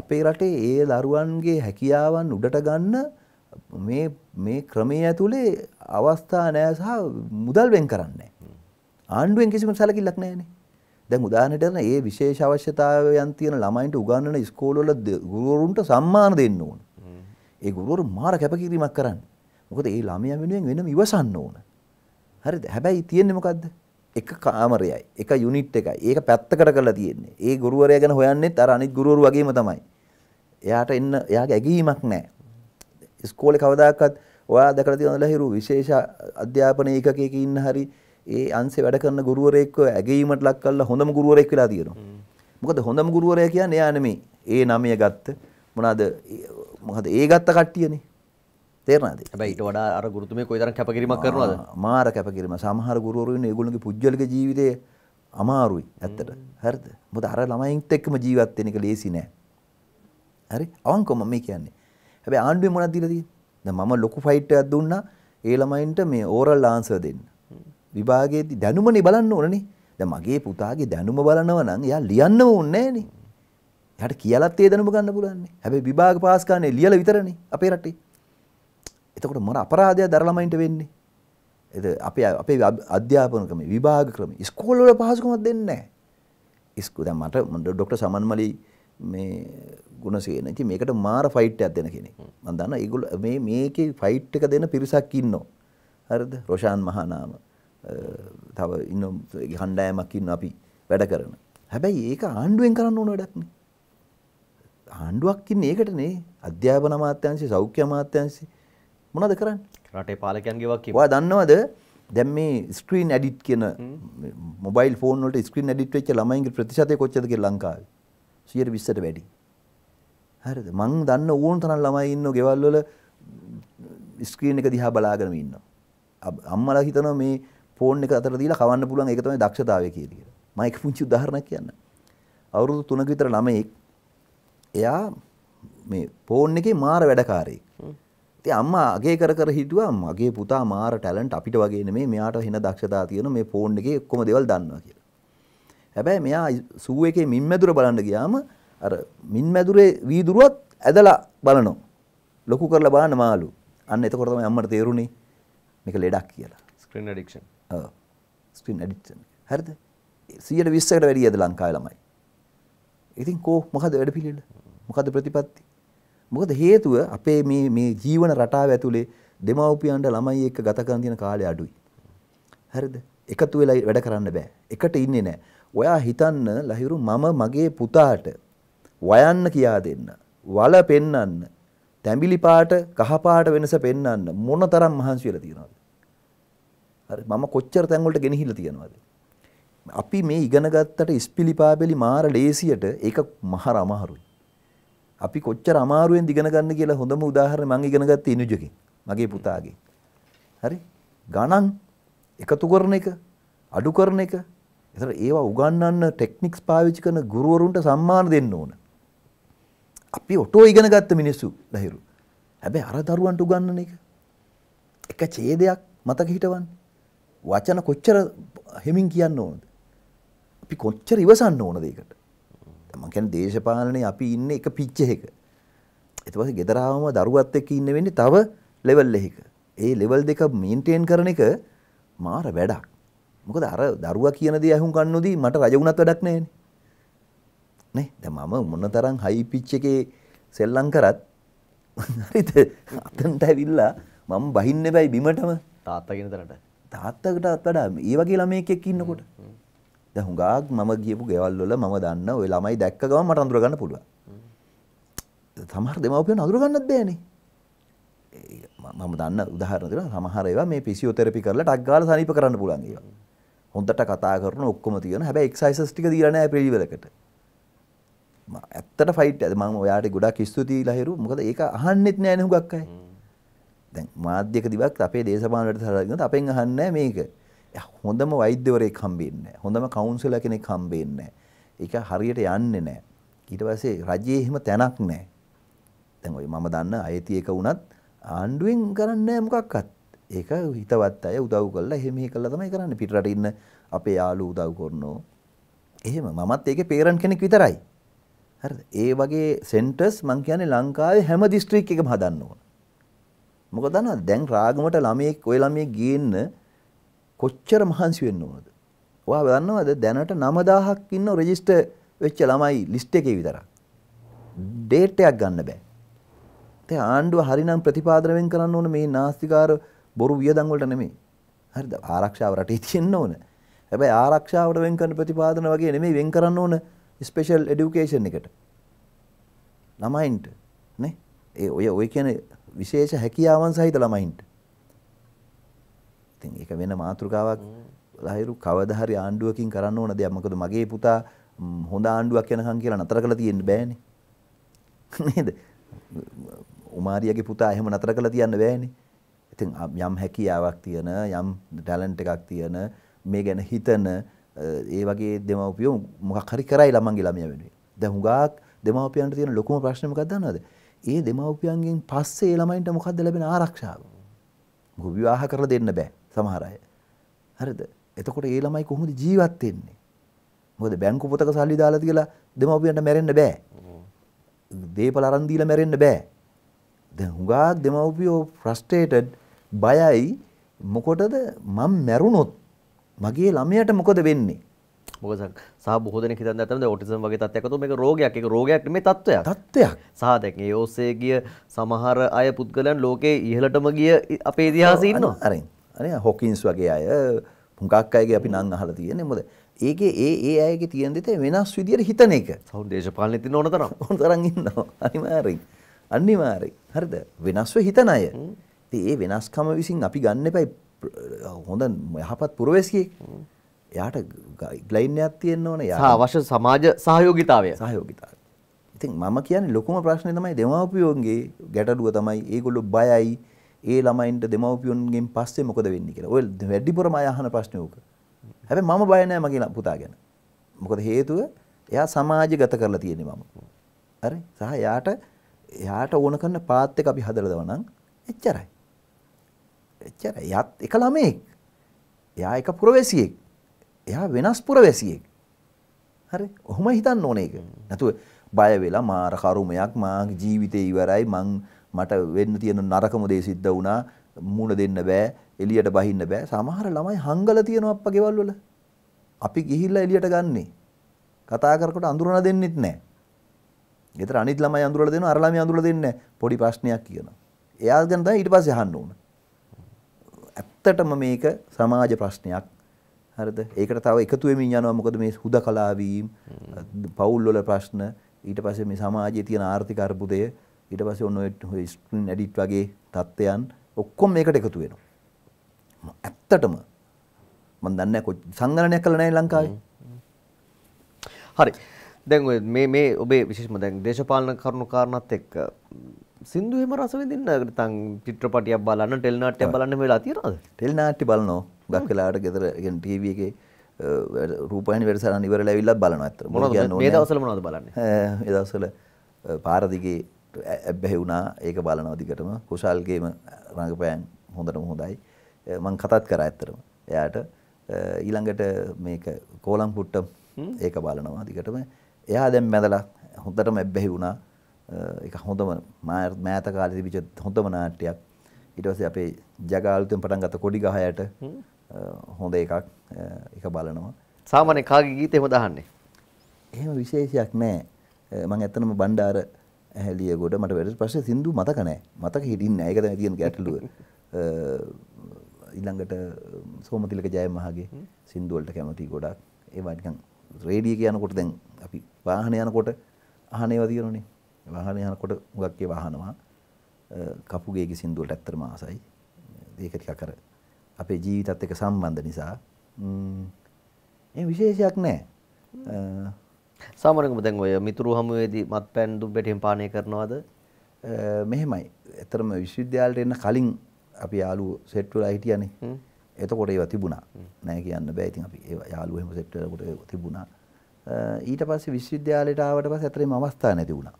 අපේ රටේ ඒ දරුවන්ගේ හැකියාවන් උඩට ගන්න මේ මේ ක්‍රමයේ ඇතුලේ අවස්ථා නැහැ සහ මුදල් වෙන් කරන්නේ නැහැ. ආණ්ඩුවෙන් කිසිම සැලකිල්ලක් නැහැනේ. දැන් උදාහරණයට කරන ඒ විශේෂ අවශ්‍යතාවයන් තියෙන ළමයින්ට උගන්වන ස්කෝල්වල ගුරුවරුන්ට සම්මාන දෙන්න ඕන. ඒ ගුරුවරු මාර කැපකිරීමක් කරන්නේ. මොකද ඒ ළමයා වෙනුවෙන් වෙනම ඉවසන්න ඕන. හරිද? හැබැයි තියෙන්නේ මොකද්ද? එක කාමරයයි, එක යුනිට් එකයි. ඒක පැත්තකට කරලා තියෙන්නේ. ඒ ගුරුවරයා ගැන හොයන්නෙත් අර අනිත් ගුරුවරු වගේම තමයි. එයාට එන්න එයාගේ ඇගීමක් නැහැ. ස්කෝලේ කවදාකවත් ඔයා දැකලා තියෙනවද ලහිරු විශේෂ අධ්‍යාපන ඒකකයක ඉන්න හරියි ඒ අංශේ වැඩ කරන ගුරුවරයෙක්ව ඇගීමට ලක් කරලා හොඳම ගුරුවරයෙක් වෙලා තියෙනවා. මොකද හොඳම ගුරුවරයා කියන්නේ එයා නෙමෙයි. ඒ නමය ගත්ත මොනවාද මොකද ඒ ගත්ත කට්ටියනේ. තේරෙනවද? හැබැයි ඊට වඩා අර ගුරුතුමේ කොයිතරම් කැපකිරීමක් කරනවද? මාර කැපකිරීම. සමහර ගුරුවරුන් ඒගොල්ලන්ගේ පුජ්‍යලික ජීවිතය අමාරුයි ඇත්තට. හරිද? මොකද අර ළමයින්ත් එක්කම ජීවත් වෙන එක ලේසි නෑ. හරි? අවංකවම මේ කියන්නේ. හැබැයි ආණ්ඩුවේ මොනවද දීලා තියෙන්නේ? දැන් මම ලොකු ෆයිට් එකක් දුන්නා ඒ ළමයින්ට මේ ඕරල් ආන්සර් දෙන්න. විභාගයේදී දැනුමනේ බලන්න ඕනනේ. දැන් මගේ පුතාගේ දැනුම බලනවා නම් එයා ලියන්න ඕනේ නෑනේ. එයාට කියලාත් ඒ දැනුම ගන්න පුළුවන්. හැබැයි විභාග පාස් කරන්නේ ලියලා විතරනේ අපේ රටේ. එතකොට මොන අපරාධයක් දර ළමයින්ට වෙන්නේ? ඒද අපේ අපේ අධ්‍යාපන ක්‍රමේ විභාග ක්‍රමේ ඉස්කෝල වල පහසුකමක් දෙන්නේ නැහැ. ඉස්කෝ දැන් මට ડોક્ટર සමන්මලි මේ ගුණසේන ඉතින් මේකට මාර ෆයිට් එකක් දෙන කෙනෙක්. මම දන්නවා මේගොල්ලෝ මේ මේකේ ෆයිට් එක දෙන පිරිසක් ඉන්නවා. හරිද? රොෂාන් මහානාම. තව ඉන්න කණ්ඩායමක් ඉන්න අපි වැඩ කරන. හැබැයි ඒක ආණ්ඩුවෙන් කරන්න ඕන වැඩක් නේ. ආණ්ඩුවක් ඉන්නේ ඒකටනේ. අධ්‍යාපන අමාත්‍යාංශය, සෞඛ්‍ය අමාත්‍යාංශය මොනවද කරන්නේ? රටේ පාලකයන්ගේ වක් ඔයා දන්නවද? දැන් මේ ස්ක්‍රීන් ඇඩිට් කියන මොබයිල් ෆෝන් වලට ස්ක්‍රීන් ඇඩිට් වෙච්ච ළමයින්ගේ ප්‍රතිශතය කොච්චරද කියලා ලංකාවේ? 120ට වැඩි. හරිද? මං දන්න ඕන තරම් ළමයි ඉන්නෝ ගෙවල් වල ස්ක්‍රීන් එක දිහා බලාගෙන ඉන්නවා. අම්මලා හිතනවා මේ ෆෝන් එක අතට දීලා කවන්න පුළුවන් ඒක තමයි දක්ෂතාවය කියලා. මම එක පුංචි උදාහරණයක් කියන්න. අවුරුදු 3ක විතර ළමයෙක් එයා මේ ෆෝන් එකේ මාර වැඩකාරයෙක්. ඉතින් අම්මා අගේ කර කර හිටුවා මගේ පුතා මාර ටැලන්ට් අපිට වගේ නෙමෙයි මෙයාට හින දක්ෂතාව තියෙන මේ ෆෝන් එකේ ඔක්කොම දේවල් දන්නවා කියලා. හැබැයි මෙයා සූ එකේ මින්මැදුර බලන්න ගියාම අර මින්මැදුරේ වීදුරුවත් ඇදලා බලනවා. ලොකු කරලා බලන්න මාළු. අන්න එතකොට තමයි අම්මට තේරුණේ මේක ලෙඩක් කියලා. Screen addiction. ඔව් ස්ක්‍රීන් ඇඩික්ෂන් හරිද 120කට වැඩි අද ලංකාවේ ළමයි ඉතින් කෝ මොකද වැඩ පිළිවෙල මොකද ප්‍රතිපත්ති මොකද හේතුව අපේ මේ මේ ජීවන රටාව ඇතුලේ දෙමව්පියන්ට ළමයි එක්ක ගත කරන තියෙන කාලය අඩුයි හරිද එකතු වෙලා වැඩ කරන්න බෑ එකට ඉන්නේ නැහැ ඔයා හිතන්න ලහිරු මම මගේ පුතාට වයන්න කියා දෙන්න වල පෙන්නන්න තැඹිලි පාට කහ පාට වෙනස පෙන්වන්න මොන තරම් මහන්සි වෙලා තියෙනවද හරි මම කොච්චර තැන් වලට ගෙනහිලා තියෙනවද අපි මේ ඉගෙන ගත්තට ඉස්පිලිපාබෙලි මාර ලේසියට ඒක මහර අමාරුයි අපි කොච්චර අමාරුවෙන් ඉගෙන ගන්න කියලා හොඳම උදාහරණය මම ඉගෙන ගත්තේ ඉනුජකින් මගේ පුතාගෙන් හරි ගණන් එකතු කරන එක අඩු කරන එක එතන ඒවා උගන්වන්න ටෙක්නික්ස් පාවිච්චි කරන ගුරුවරුන්ට සම්මාන දෙන්න ඕන අපි ඔටෝ ඉගෙන ගත්ත මිනිස්සු ලහිරු හැබැයි අර දරුවන්ට උගන්වන එක එක ඡේදයක් මතක හිටවන්නේ වචන කොච්චර හෙමින් කියන්න ඕනද. අපි කොච්චර ඉවසන්න ඕන දෙකට. තමන්කැන දේශපාලනය අපි ඉන්න එක පිච්චහෙක. එතිවස ගෙදරාවම දරුවත් එක්ක ඉන්න වෙන්නේ තව ලෙවල් එහෙක. ඒ ලෙවල් දෙක මේන්ටේන් කරන එක මාර වැඩක්. මොකද අර දරුවා කියනද ඇහුම් කන්නදී මට රජවුණත් වැඩක් නෑන. නේ ද මම මොන්න තරම් හයිපිච්ච එකේ සෙල්ලං කරත් හරිත අතන්ට ඇවිල්ලා මම බහින්න බැයි බිමටම තාත්තගෙන තරට තාත්තකටත් වඩා ඒ වගේ ළමයෙක් එක්ක ඉන්නකොට දැන් හුඟක් මම ගියපු ගෙවල් වල මම දන්න ওই ළමයි දැක්ක ගමන් මට අඳුර ගන්න පුළුවන්. සමහර දෙමව්පියන් අඳුර ගන්නත් බෑනේ. මම දන්න උදාහරණ දෙනවා සමහර ඒවා මේ ෆිසියෝതെරපි කරලා ටක් ගාලා සනීප කරන්න පුළුවන් ඒවා. හොඳට කතා කරන ඔක්කොම තියෙන හැබැයි එක්සයිසස් ටික දීලා නැහැ පිළිවෙලකට. මම ඇත්තට ෆයිට් මම ඔයාට ගොඩක් ස්තුතියි ලහිරු මොකද ඒක අහන්නෙත් නැහැ නේ හුඟක් අය. දැන් මාධ්‍යක දිවක් අපේ දේශපාලන වලට තරගෙන අපෙන් අහන්නේ මේක. හොඳම වෛද්‍යවරයෙක් හම්බෙන්නේ නැහැ. හොඳම කවුන්සලර් කෙනෙක් හම්බෙන්නේ නැහැ. ඒක හරියට යන්නේ නැහැ. ඊට පස්සේ රජයේ එහෙම තැනක් නැහැ. දැන් ඔය මම දන්න අයති එක වුණත් ආණ්ඩුවෙන් කරන්නේ නැහැ මොකක්වත්. ඒක හිතවත් අය උදව් කරලා එහෙම මෙහෙ කරලා තමයි කරන්නේ. පිටරට ඉන්න අපේ යාළුවෝ උදව් කරනෝ. එහෙම මමත් ඒකේ පේරන්ට් කෙනෙක් විතරයි. හරිද? ඒ වගේ සෙන්ටර්ස් මං කියන්නේ ලංකාවේ හැම දිස්ත්‍රික්කයකම හදන්න ඕන. මොකද දන්නවද දැන් රාගමට ළමයෙක් ওই ළමයෙක් ගේන්න කොච්චර මහන්සි වෙන්න ඕනද? ඔයා දන්නවද දැනට 9000ක් ඉන්න රෙජිස්ටර් වෙච්ච ළමයි ලිස්ට් එකේ විතරක්. ඩේට් එකක් ගන්න බෑ. ඉතින් ආණ්ඩුව හරිනම් ප්‍රතිපාදනයෙන් කරන්න ඕන මේ නාස්තිකාර බොරු වියදම් වලට නෙමෙයි. හරිද? ආරක්ෂාව රටේ තියෙන්න ඕන. හැබැයි ආරක්ෂාවට වෙන් කරන ප්‍රතිපාදන වගේ නෙමෙයි වෙන් කරන්න ඕන ස්පෙෂල් এඩියුකේෂන් එකට. ළමයින්ට නේ? ඒ ඔය ඔය කියන්නේ විශේෂ හැකියාවන් සහිත ළමයින්ට. ඉතින් ඒක වෙන මාතෘකාවක් ලහිරු කවදා හරි ආණ්ඩුවකින් කරන්න ඕන දෙයක්. මොකද මගේ පුතා හොඳ ආණ්ඩුවක් යනකම් කියලා නතර කරලා තියෙන්න බෑනේ. නේද? උමාරියගේ පුතා එහෙම නතර කරලා තියන්න බෑනේ. ඉතින් යම් හැකියාවක් තියෙන, යම් ටැලන්ට් එකක් තියෙන, මේ ගැන හිතන ඒ වගේ දෙමව්පියෝ මොකක් හරි කරයි ළමන්ගේ ළමයා වෙනුවෙන්. දැන් හුඟක් දෙමව්පියන්ට තියෙන ලොකුම ප්‍රශ්නේ මොකක්ද දන්නවද? ඒ දෙමව්පියන්ගෙන් පස්සේ ළමයින්ට මොකක්ද ලැබෙන ආරක්ෂාව? මොකද විවාහ කරලා දෙන්න බෑ සමහර අය. හරිද? එතකොට ඒ ළමයි කොහොමද ජීවත් වෙන්නේ? මොකද බැංකු පොතක සල්ලි දාලාද කියලා දෙමව්පියන්ට මැරෙන්න බෑ. දීපල අරන් දීලා මැරෙන්න බෑ. දැන් හුඟා දෙමව්පියෝ ෆ්‍රස්ට්‍රේටඩ් බයයි මොකටද මම මැරුණොත් මගේ ළමයට මොකද වෙන්නේ? මොකද සහ බොහෝ දෙනෙක් හිතන්නේ නැත්නම් දැන් ඔටිසම් වගේ තත්ත්වයක් අතෝ මේක රෝගයක් ඒක රෝගයක් නෙමෙයි තත්ත්වයක් තත්ත්වයක් සහ දැන් ඒ ඔස්සේ ගිය සමහර අය පුද්ගලයන් ලෝකේ ඉහළටම ගිය අපේ ඉතිහාසෙ ඉන්නවා අරින් අනේ හොකින්ස් වගේ අය හුඟක් අයගේ අපි නම් අහලා තියෙන්නේ මොකද ඒකේ ඒ ඒ අයගේ තියෙන දෙතේ වෙනස් විදියට හිතන එක සෞඛ්‍ය දේශපාලනේ තියෙන ඕන තරම් ඕන තරම් ඉන්නවා අනිවාර්යෙන් අනිවාර්යෙන් හරිද වෙනස්ව හිතන අය ඉතින් ඒ වෙනස්කම විසින් අපි ගන්න එපයි හොඳ යහපත් පුරවැසියෙක් එයාට ගයිඩ්ලයින් එකක් තියෙන්න ඕනේ. සහ අවශ්‍ය සමාජ සහයෝගීතාවය. සහයෝගීතාවය. ඉතින් මම කියන්නේ ලොකුම ප්‍රශ්නේ තමයි දෙමව්පියෝන්ගේ ගැටලුව තමයි ඒගොල්ලෝ බයයි ඒ ළමයින්ට දෙමව්පියෝන්ගෙන් පස්සේ මොකද වෙන්නේ කියලා. ඔය වැඩිපුරම අහන ප්‍රශ්නේ උක. හැබැයි මම බය නැහැ මගේ පුතා ගැන. මොකද හේතුව එයා සමාජගත කරලා තියෙන්නේ මම. හරි? සහ එයාට එයාට ඕන කරන පාත් එක අපි හදලා දවනම් එච්චරයි. එච්චරයි. එයාත් එක ළමෙක්. එයා එක පුරවැසියෙක්. එයා වෙනස් පුරවැසියෙක්. හරි? ඔහොම හිතන්න ඕනේ ඒක. නැතුව බය වෙලා මාර කරුමයක් මාගේ ජීවිතේ ඉවරයි මං මට වෙන්න තියෙන නරකම දේ සිද්ධ වුණා මුණ දෙන්න බෑ එළියට බහින්න බෑ සමහර ළමයි හංගලා තියෙනවා අප්පා ගෙවල් වල අපි ගිහිල්ලා එළියට ගන්නෙ කතා කරකොට අඳුරන දෙන්නෙත් නෑ ගෙදර අනිත් ළමයි අඳුරලා දෙනවා අර ළමයි අඳුරලා දෙන්නේ පොඩි ප්‍රශ්නයක් කියනවා එයා ගැන තමයි ඊට පස්සේ අහන්න ඕන ඇත්තටම මේක සමාජ ප්‍රශ්නයක් හරිද ඒකට තව එකතු වෙමින් යනවා මොකද මේ හුදකලා වීම පවුල් වල ප්‍රශ්න ඊට පස්සේ මේ සමාජයේ තියෙන ආර්ථික අර්බුදය ඊට පස්සේ ඔන්න ඔය ස්ක්‍රීන් එඩිට් වගේ තත්ත්වයන් ඔක්කොම මේකට එකතු වෙනවා ඇත්තටම මම දන්නේ නැහැ සංගණනයක් කළා නැහැ ලංකාවේ හරි දැන් ඔය මේ මේ ඔබේ විශේෂම දැන් දේශපාලන කරුණු කාරණාත් එක්ක සින්දු එහෙම රස විඳින්න නැත්නම් චිත්‍රපටියක් බලන්න ටෙලිනාට්‍යයක් බලන්න වෙලා තියනවද ටෙලිනාට්‍ය බලනවා ගක් වෙලාට ගෙතර ටීව එක රූපයන වැඩසාන ඉවර ලැවිල්ලක් බලන ඇත දවසල නොද බලන්න එදවසල පාරදිගේ ඇබ්බැහි වුණා ඒක බලනවදිකටම කුශාල්ගේම රඟපෑන් හොඳටම හොඳයි මං කතත් කර ඇත්තරම එයාට ඊළඟට මේක කෝලම් පුට්ට ඒක බලනවා දිකටම එයා දැම් මැදලා හොඳටම එබ්බැහි වුණා එක හොඳම මෑත කාලෙ තිබිච්ච හොඳම නාට්‍යයක් ඊට පස්සේ අපේ ජගාලුතෙන් පටන් ගත්ත කොඩි ගහයට හොඳ එකක් එක බලනවා. සාමාන්‍ය කාගේ ගීත එහෙම දහන්නේ? එහෙම විශේෂයක් නැහැ. මම ඇත්තටම බණ්ඩාර ඇහැලිය ගොඩ මට වැඩට පස්සේ සින්දු මතක නැහැ. මතක හිටින්නේ නැහැ. ඒක තමයි තියෙන ගැටලුව. ඊළඟට සෝමතිලක ජයමහගේ සින්දු වලට කැමති ගොඩක්. ඒවා නිකන් රේඩියෝ කියනකොට දැන් අපි වාහන යනකොට අහන ඒවා තියෙනනේ. වාහන යනකොට හුඟක් ඒ වහනවා. කපුගේගේ සින්දු වලට ඇත්තටම ආසයි. ඒක ටිකක් අර අපේ ජීවිතත් එක සම්බන්ධ නිසා එ විශේෂයක් නෑ සාමරකම දැන් ඔය මිතුරු හමුවේදී මත් පැන් දුබ්බැටෙන් පානය කරනවාද මෙහෙමයි එතරම විශ්විද්‍යාලට එන්න කලින් අපි යාලු සෙට්ටුලා හිටියනේ එතකොට ඒව තිබුණා නෑ කියන්න බෑතින් අපි යාලු එහෙම සෙට්ටලකොට තිබුණා ඊට පස්සේ විශ්වවිද්‍යාලයට ආවට පස්සේ අතරේම අවස්ථා නැති වුණා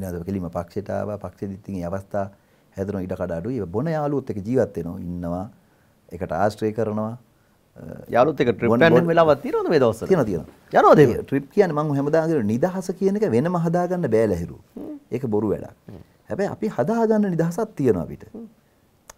ඉනද කෙලිම පක්ෂයට ආවා පක්ෂෙදිත් ඉතින් අවස්ථා හැදෙනවා ඊට කඩ අඩුයි බොන යාළුවොත් එක ජීවත් වෙනවා ඉන්නවා එකට ආශ්‍රය කරනවා යාලුත් එක ට්‍රිප් යන්න වෙලාවක් තියෙනවද මේ දවස්වල? තියෙනවා තියෙනවා. යනවාද ඒක? ට්‍රිප් කියන්නේ මම හැමදාම කියන නිදහස කියන එක වෙනම හදාගන්න බෑ ලහිරු. ඒක බොරු වැඩක්. හැබැයි අපි හදාගන්න නිදහසක් තියෙනවා අපිට.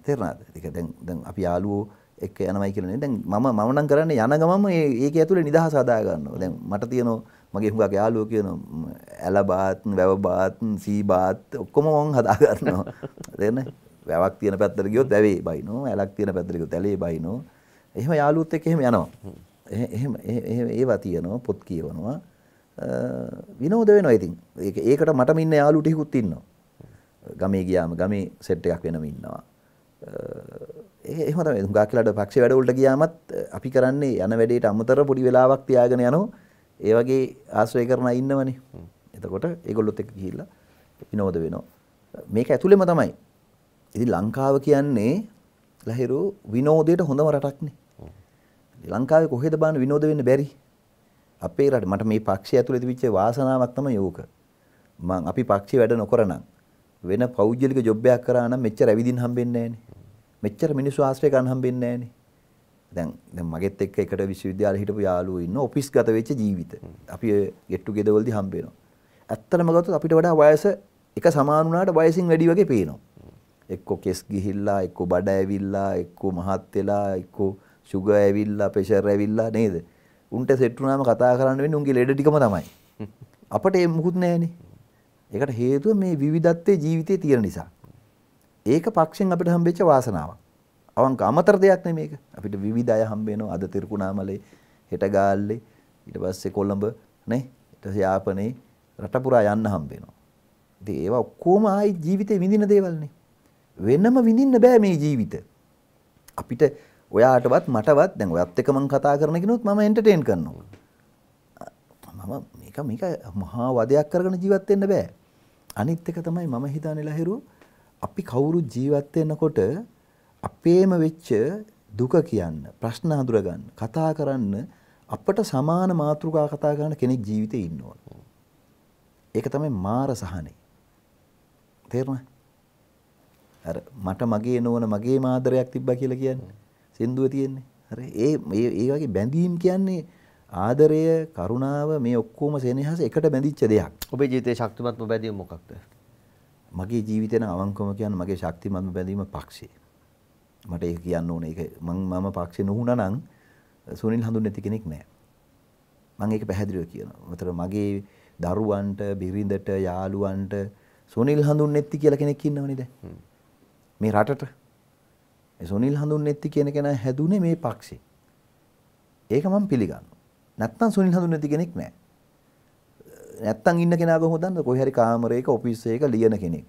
තේරෙනවද? ඒක දැන් දැන් අපි යාළුවෝ එක්ක යනවයි කියලා නේ. දැන් මම මම නම් කරන්නේ යන ගමම මේ ඒකේ ඇතුලේ නිදහස හදා ගන්නවා. දැන් මට තියෙනවා මගේ හුඟක් යාළුවෝ කියනවා ඇල බාත්, වැව බාත්, සී බාත් ඔක්කොම මම හදා ගන්නවා. [LAUGHS] තේරෙනවද? වැවක් තියෙන පැත්තට ගියොත් ඇවේ බයිනෝ, ඇලක් තියෙන පැත්තට ගියොත් ඇලේ බයිනෝ. එහෙම යාළුවොත් එක්ක එහෙම යනවා. එහෙම එහෙම ඒවා තියෙනවා, පොත් කියවනවා. විනෝද වෙනවා ඉතින්. ඒක ඒකට මටම ඉන්න යාළුවෝ ටිකුත් ඉන්නවා. ගමේ ගියාම ගමේ සෙට් එකක් වෙනම ඉන්නවා. එහෙම තමයි හුඟක් කියලාට පක්ෂේ වැඩ වලට ගියාමත් අපි කරන්නේ යන වැඩේට අමතර පොඩි වෙලාවක් තියාගෙන යනවා. ඒ වගේ ආශ්‍රය කරන අය ඉන්නවනේ. එතකොට ඒගොල්ලොත් එක්ක ගිහිල්ලා විනෝද වෙනවා. මේක ඇතුළෙම තමයි ඉතින් ලංකාව කියන්නේ ලහිරු විනෝදයට හොඳම රටක්නේ. ලංකාවේ කොහෙද බාන විනෝද වෙන්න බැරි? අපේ රට මට මේ පක්ෂය ඇතුළේ තිබිච්ච වාසනාවක් තමයි යෝක. මං අපි පක්ෂේ වැඩ නොකරනම් වෙන පෞද්ගලික ජොබ් එකක් කරා නම් මෙච්චර ඇවිදින් හම්බෙන්නේ නැහනේ. මෙච්චර මිනිස්සු ආශ්‍රය ගන්න හම්බෙන්නේ නැහනේ. දැන් දැන් මගෙත් එක්ක එකට විශ්වවිද්‍යාලේ හිටපු යාළුවෝ ඉන්න ඔෆිස් ගත වෙච්ච ජීවිත. අපි ගෙට් ටුගෙදර් වලදී හම්බ වෙනවා. ඇත්තටම ගත්තොත් අපිට වඩා වයස එක සමාන වුණාට වයසින් වැඩි වගේ පේනවා. එක්කෝ කෙස් ගිහිල්ලා එක්කෝ බඩ ඇවිල්ලා එක්කෝ මහත් වෙලා එක්කෝ sugar ඇවිල්ලා pressure ඇවිල්ලා නේද? උන්ට සෙට් වුණාම කතා කරන්න වෙන්නේ උන්ගේ ලෙඩ ටිකම තමයි. [LAUGHS] අපට ඒ මුකුත් නැහැනේ. ඒකට හේතුව මේ විවිධත්වයේ ජීවිතයේ තියෙන නිසා. ඒක පක්ෂෙන් අපිට හම්බෙච්ච වාසනාවක්. අවංක අමතර දෙයක් නෙමේක. අපිට විවිධ අය හම්බ වෙනවා. අද තිරුකුණාමලේ, හෙට ගාල්ලේ, ඊට පස්සේ කොළඹ නේ? ඊට පස්සේ යාපනේ රට පුරා යන්න හම්බ වෙනවා. ඉතින් ඒවා ඔක්කොම ආයි ජීවිතේ විඳින දේවල්නේ. වෙනම විඳින්න බෑ මේ ජීවිත. අපිට ඔයාටවත් මටවත් දැන් ඔයත් එක්ක මම කතා කරන කෙනුත් මම එන්ටර්ටේන් කරනවා. මම මේක මේක මහා වදයක් කරගෙන ජීවත් වෙන්න බෑ. අනිත් එක තමයි මම හිතන්නේලා හිරු අපි කවුරු ජීවත් වෙනකොට අපේම වෙච්ච දුක කියන්න, ප්‍රශ්න හඳුරගන්න, කතා කරන්න අපට සමාන මාතෘකා කතා කරන කෙනෙක් ජීවිතේ ඉන්න ඕන. ඒක තමයි මාර සහනේ. තේරුණා? අර මට මගේ නොවන මගේ මාදරයක් තිබ්බා කියලා කියන්නේ. සින්දුව තියෙන්නේ. හරි. ඒ ඒ වගේ බැඳීම් කියන්නේ ආදරය, කරුණාව මේ ඔක්කොම සෙනෙහස එකට බැඳිච්ච දෙයක්. ඔබේ ජීවිතේ ශක්තිමත්ම බැඳීම මොකක්ද? මගේ ජීවිතේ නම් අවංකවම කියන්නේ මගේ ශක්තිමත්ම බැඳීම පක්ෂේ. මට ඒක කියන්න ඕනේ. ඒක මම මම පක්ෂේ නොහුණා නම් සුනිල් හඳුන් නැති කෙනෙක් නෑ. මම ඒක පැහැදිලිව කියනවා. මතර මගේ දරුවන්ට, බිරිඳට, යාළුවන්ට සුනිල් හඳුන් නැති කියලා කෙනෙක් ඉන්නවනේ දැන්. මේ රටට. මේ සුනිල් හඳුන්නැති කියන කෙනා හැදුනේ මේ පක්ෂේ. ඒක මම පිළිගන්නවා. නැත්තම් සුනිල් හඳුන්නැති කෙනෙක් නැහැ. නැත්තම් ඉන්න කෙනා ගොහ හොදන්න කොහේ හරි කාමරයක ඔෆිස් එකක ලියන කෙනෙක්.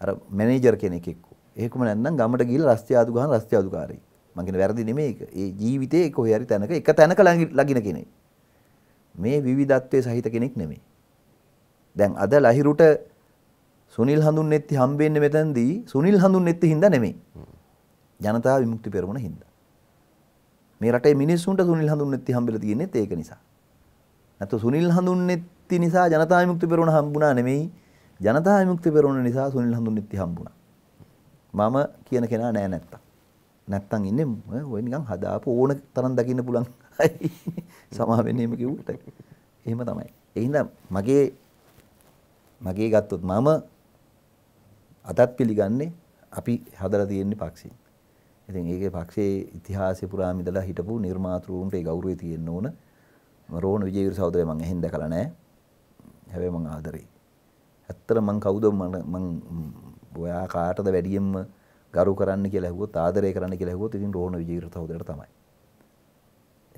අර මැනේජර් කෙනෙක් එක්ක. ඒකම නැත්නම් ගමට ගිහලා රස්තියාදු ගහන රස්තියාදුකාරී. මං කියන වැරදි නෙමෙයි ඒක. ඒ ජීවිතේ කොහේ හරි තැනක එක තැනක ලඟින කෙනෙක්. මේ විවිධත්වයේ සහිත කෙනෙක් නෙමෙයි. දැන් අද ලහිරුට සුනිල් හඳුන්නෙත්ති හම්බෙන්නේ මෙතනදී සුනිල් හඳුන්නෙත්ති හින්දා නෙමෙයි. ජනතා විමුක්ති පෙරමුණ හින්දා. මේ රටේ මිනිස්සුන්ට සුනිල් හඳුන්නෙත්ති හම්බෙලා තියෙන්නේත් ඒක නිසා. නැත්නම් සුනිල් හඳුන්නෙත්ති නිසා ජනතා විමුක්ති පෙරමුණ හම්බුණා නෙමෙයි. ජනතා විමුක්ති පෙරමුණ නිසා සුනිල් හඳුන්නෙත්ති හම්බුණා. මම කියන කෙනා නෑ නැත්තම්. නැත්තම් ඉන්නේ ඔය නිකන් හදාපු ඕන තරම් දකින්න පුළුවන් අය සමා වෙන්නේ එහෙම කිව්වට. එහෙම තමයි. ඒ හින්දා මගේ මගේ ගත්තොත් මම අදත් පිළිගන්නේ අපි හදලා තියෙන්නේ පක්ෂේ. ඉතින් ඒකේ පක්ෂයේ ඉතිහාසය පුරාම ඉඳලා හිටපු නිර්මාතෘවුන්ට ඒ ගෞරවය තියෙන්න ඕන. රෝණ විජේවීර සහෝදරයා මම එහෙන් දැකලා නැහැ. හැබැයි මම ආදරේ. ඇත්තට මම කවුද මම ඔයා කාටද වැඩියෙන්ම ගරු කරන්න කියලා ඇහුවොත් ආදරය කරන්න කියලා ඇහුවොත් ඉතින් රෝණ විජේවීර සහෝදරයාට තමයි.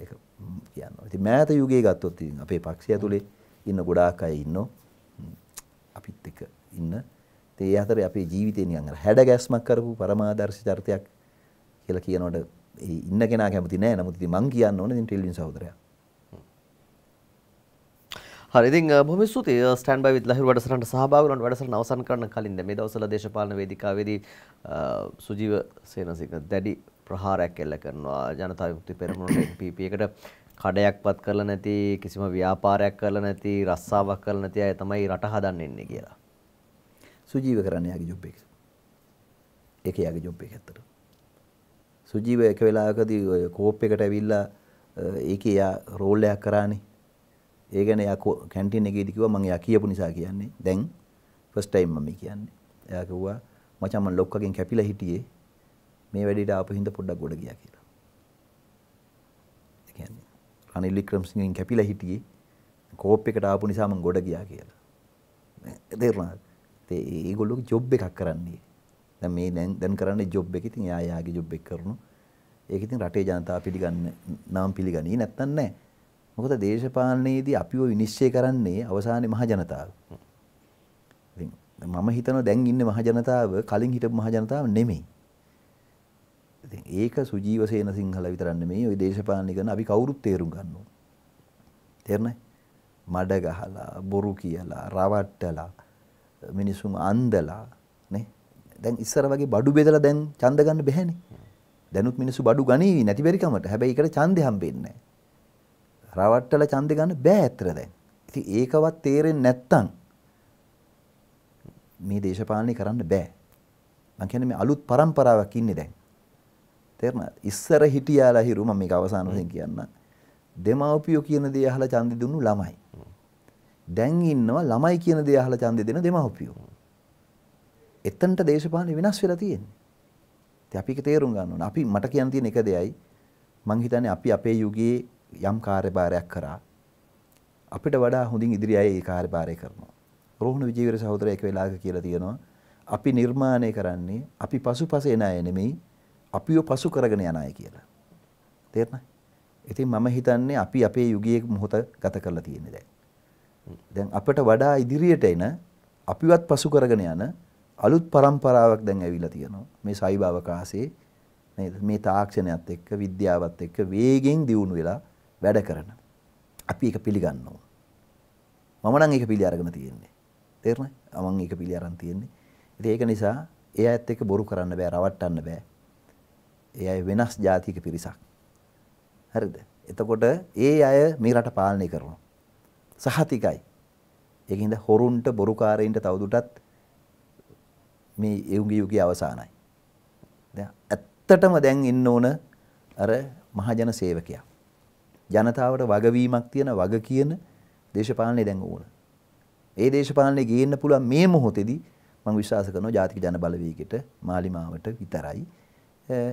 ඒක කියනවා. ඉතින් මෑත යුගයේ ගත්තොත් ඉතින් අපේ පක්ෂය ඇතුලේ ඉන්න ගොඩාක් අය ඉන්නෝ. අපිත් එක්ක ඉන්න ඉතින් ඒ අතරේ අපේ ජීවිතේ නිකන් අර හැඩගැස්මක් කරපු පරමාදර්ශී චරිතයක් කියලා කියනකොට ඒ ඉන්න කෙනා කැමති නෑ. නමුත් ඉතින් මං කියන්න ඕනේ ඉතින් ටෙල්වින් සහෝදරයා. හරි ඉතින් බොහොම ස්තුතියි ස්ටෑන්ඩ් බයි විත් ලහිරු වැඩසටහනට සහභාගී වුණාට වැඩසටහන අවසන් කරන්න කලින් දැන් මේ දවස්වල දේශපාලන වේදිකාවේදී සුජීව සේනසිංහ දැඩි ප්‍රහාරයක් එල්ල කරනවා ජනතා විමුක්ති පෙරමුණට MPP එකට කඩයක්වත් කරලා නැති කිසිම ව්‍යාපාරයක් කරලා නැති රස්සාවක් කරලා නැති අය තමයි රට හදන්න ඉන්නේ කියලා. සුජීව කරන්න යාගේ ජොබ් එක. ඒක යාගේ ජොබ් එක ඇත්තට. සුජීව එක වෙලාවකදී ඔය කෝප් එකට ඇවිල්ලා ඒකේ යා රෝල් එකක් කරානේ. ඒ ගැන යා කැන්ටින් එකේදී කිව්වා මම යා කියපු නිසා කියන්නේ. දැන් ෆස්ට් ටයිම් මම කියන්නේ. එයා කිව්වා මචං මම ලොක්කගෙන් කැපිලා හිටියේ. මේ වැඩේට ආපු හින්දා පොඩ්ඩක් ගොඩ ගියා කියලා. ඒ කියන්නේ රනිල් වික්‍රමසිංහෙන් කැපිලා හිටියේ. කෝප් එකට ආපු නිසා මම ගොඩ ගියා කියලා. තේරුණාද? ඒගොල්ලෝ ජොබ් එකක් කරන්නේ. දැන් මේ දැන් දැන් කරන්නේ ජොබ් එක. ඉතින් එයා එයාගේ ජොබ් එක කරනවා. ඒක ඉතින් රටේ ජනතාව පිළිගන්න නම් පිළිගන්නේ නැත්තම් නෑ. මොකද දේශපාලනයේදී අපිව විනිශ්චය කරන්නේ අවසානයේ මහ ජනතාව. ඉතින් මම හිතනවා දැන් ඉන්නේ මහ ජනතාව කලින් හිටපු මහ ජනතාව නෙමෙයි. ඉතින් ඒක සුජීව සේන සිංහල විතරක් නෙමෙයි ওই දේශපාලනය කරන අපි කවුරුත් තේරුම් ගන්න ඕන. තේරුණාද? මඩ ගහලා බොරු කියලා රවට්ටලා මිනිසුන් අන්දලා නේ දැන් ඉස්සර වගේ බඩු බෙදලා දැන් ඡන්ද ගන්න බැහැනේ දැනුත් මිනිස්සු බඩු ගනීවි නැති බැරි කමට හැබැයි ඒකට ඡන්දෙ හම්බෙන්නේ නැහැ රවට්ටලා ඡන්දෙ ගන්න බෑ ඇත්තට දැන් ඉතින් ඒකවත් තේරෙන්නේ නැත්තම් මේ දේශපාලනය කරන්න බෑ මං කියන්නේ මේ අලුත් પરම්පරාවක් ඉන්නේ දැන් තේරුණාද ඉස්සර හිටියාලා හිරු මම මේක අවසාන වශයෙන් කියන්න දෙමාපියෝ කියන දේ අහලා ඡන්දෙ දුන්නු ළමයි දැන් ඉන්නවා ළමයි කියන දේ අහලා ඡන්දෙ දෙන දෙමව්පියෝ. එතනට දේශපාලනේ වෙනස් වෙලා තියෙන්නේ. ඉතින් අපි ඒක තේරුම් ගන්න ඕන. අපි මට කියන්න තියෙන එක දෙයයි මං හිතන්නේ අපි අපේ යුගයේ යම් කාර්යභාරයක් කරා අපිට වඩා හොඳින් ඉදිරි අය ඒ කාර්යභාරය කරනවා. රෝහණ විජේවීර සහෝදරය එක වෙලාවක කියලා තියෙනවා අපි නිර්මාණය කරන්නේ අපි පසුපස එන අය නෙමෙයි අපිව පසු කරගෙන යන අය කියලා. තේරුණා? ඉතින් මම හිතන්නේ අපි අපේ යුගයේ මොහොත ගත කරලා තියෙන්නේ දැන්. දැන් අපට වඩා ඉදිරියට එන අපිවත් පසු කරගෙන යන අලුත් પરම්පරාවක් දැන් ඇවිල්ලා තියෙනවා මේ සයිබාවකාශයේ නේද මේ තාක්ෂණයත් එක්ක විද්‍යාවත් එක්ක වේගෙන් දියුණු වෙලා වැඩ කරන අපි ඒක පිළිගන්න ඕන මම නම් ඒක පිළි අරගෙන තියෙන්නේ තේරුණා මම ඒක පිළි අරන් තියෙන්නේ ඉතින් ඒක නිසා ඒ අයත් එක්ක බොරු කරන්න බෑ රවට්ටන්න බෑ ඒ අය වෙනස් ජාතික පිරිසක් හරිද එතකොට ඒ අය මේ රට පාලනය කරනවා සහතිකයි. ඒකින්ද හොරුන්ට බොරුකාරයින්ට තවදුටත් මේ එවුගේ යුගයේ අවසానයි. දැන් ඇත්තටම දැන් ඉන්න ඕන අර මහජන සේවකයා. ජනතාවට වගවීමක් තියෙන වග කියන දේශපාලනේ දැන් ඕන. ඒ දේශපාලනේ ගේන්න පුළුවන් මේ මොහොතේදී මම විශ්වාස කරනවා ජාතික ජන බලවේගෙට මාලිමාවට විතරයි.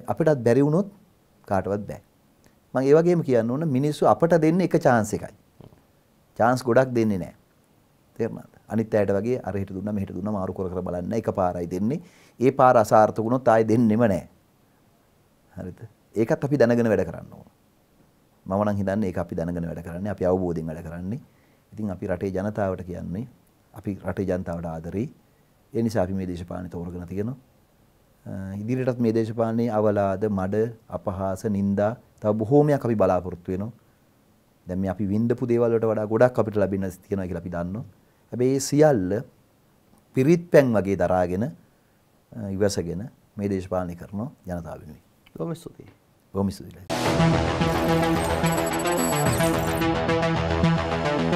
අපිටත් බැරි වුණොත් කාටවත් බෑ. මම ඒ වගේම කියන්න ඕන මිනිස්සු අපට දෙන්නේ එක chance එකයි. chance ගොඩක් දෙන්නේ නැහැ. තේරුණාද? අනිත් ඇයට වගේ අර හිට දුන්නා මෙහෙට දුන්නා මාරු කර කර බලන්න එකපාරයි දෙන්නේ. ඒ පාර අසාර්ථක වුණොත් ආයෙ දෙන්නෙම නැහැ. හරිද? ඒකත් අපි දැනගෙන වැඩ කරන්න ඕන. මම නම් හිතන්නේ ඒක අපි දැනගෙන වැඩ කරන්නේ අපි අවබෝධයෙන් වැඩ කරන්නේ. ඉතින් අපි රටේ ජනතාවට කියන්නේ අපි රටේ ජනතාවට ආදරෙයි. ඒ නිසා අපි මේ දේශපාලනය තෝරගෙන තියෙනවා. ඉදිරියටත් මේ දේශපාලනයේ අවලාද, මඩ, අපහාස, නිନ୍ଦා තව බොහෝමයක් අපි බලාපොරොත්තු වෙනවා. දැන් මේ අපි වින්දපු දේවල් වලට වඩා ගොඩක් අපිට ලැබෙන තියෙනවා කියලා අපි දන්නවා. හැබැයි මේ සියල්ල පිරිත් පැන් වගේ දරාගෙන ඉවසගෙන මේ දේශපාලනය කරන ජනතාව වෙනුවෙන්. බොහොම ස්තුතියි. බොහොම ස්තුතියි.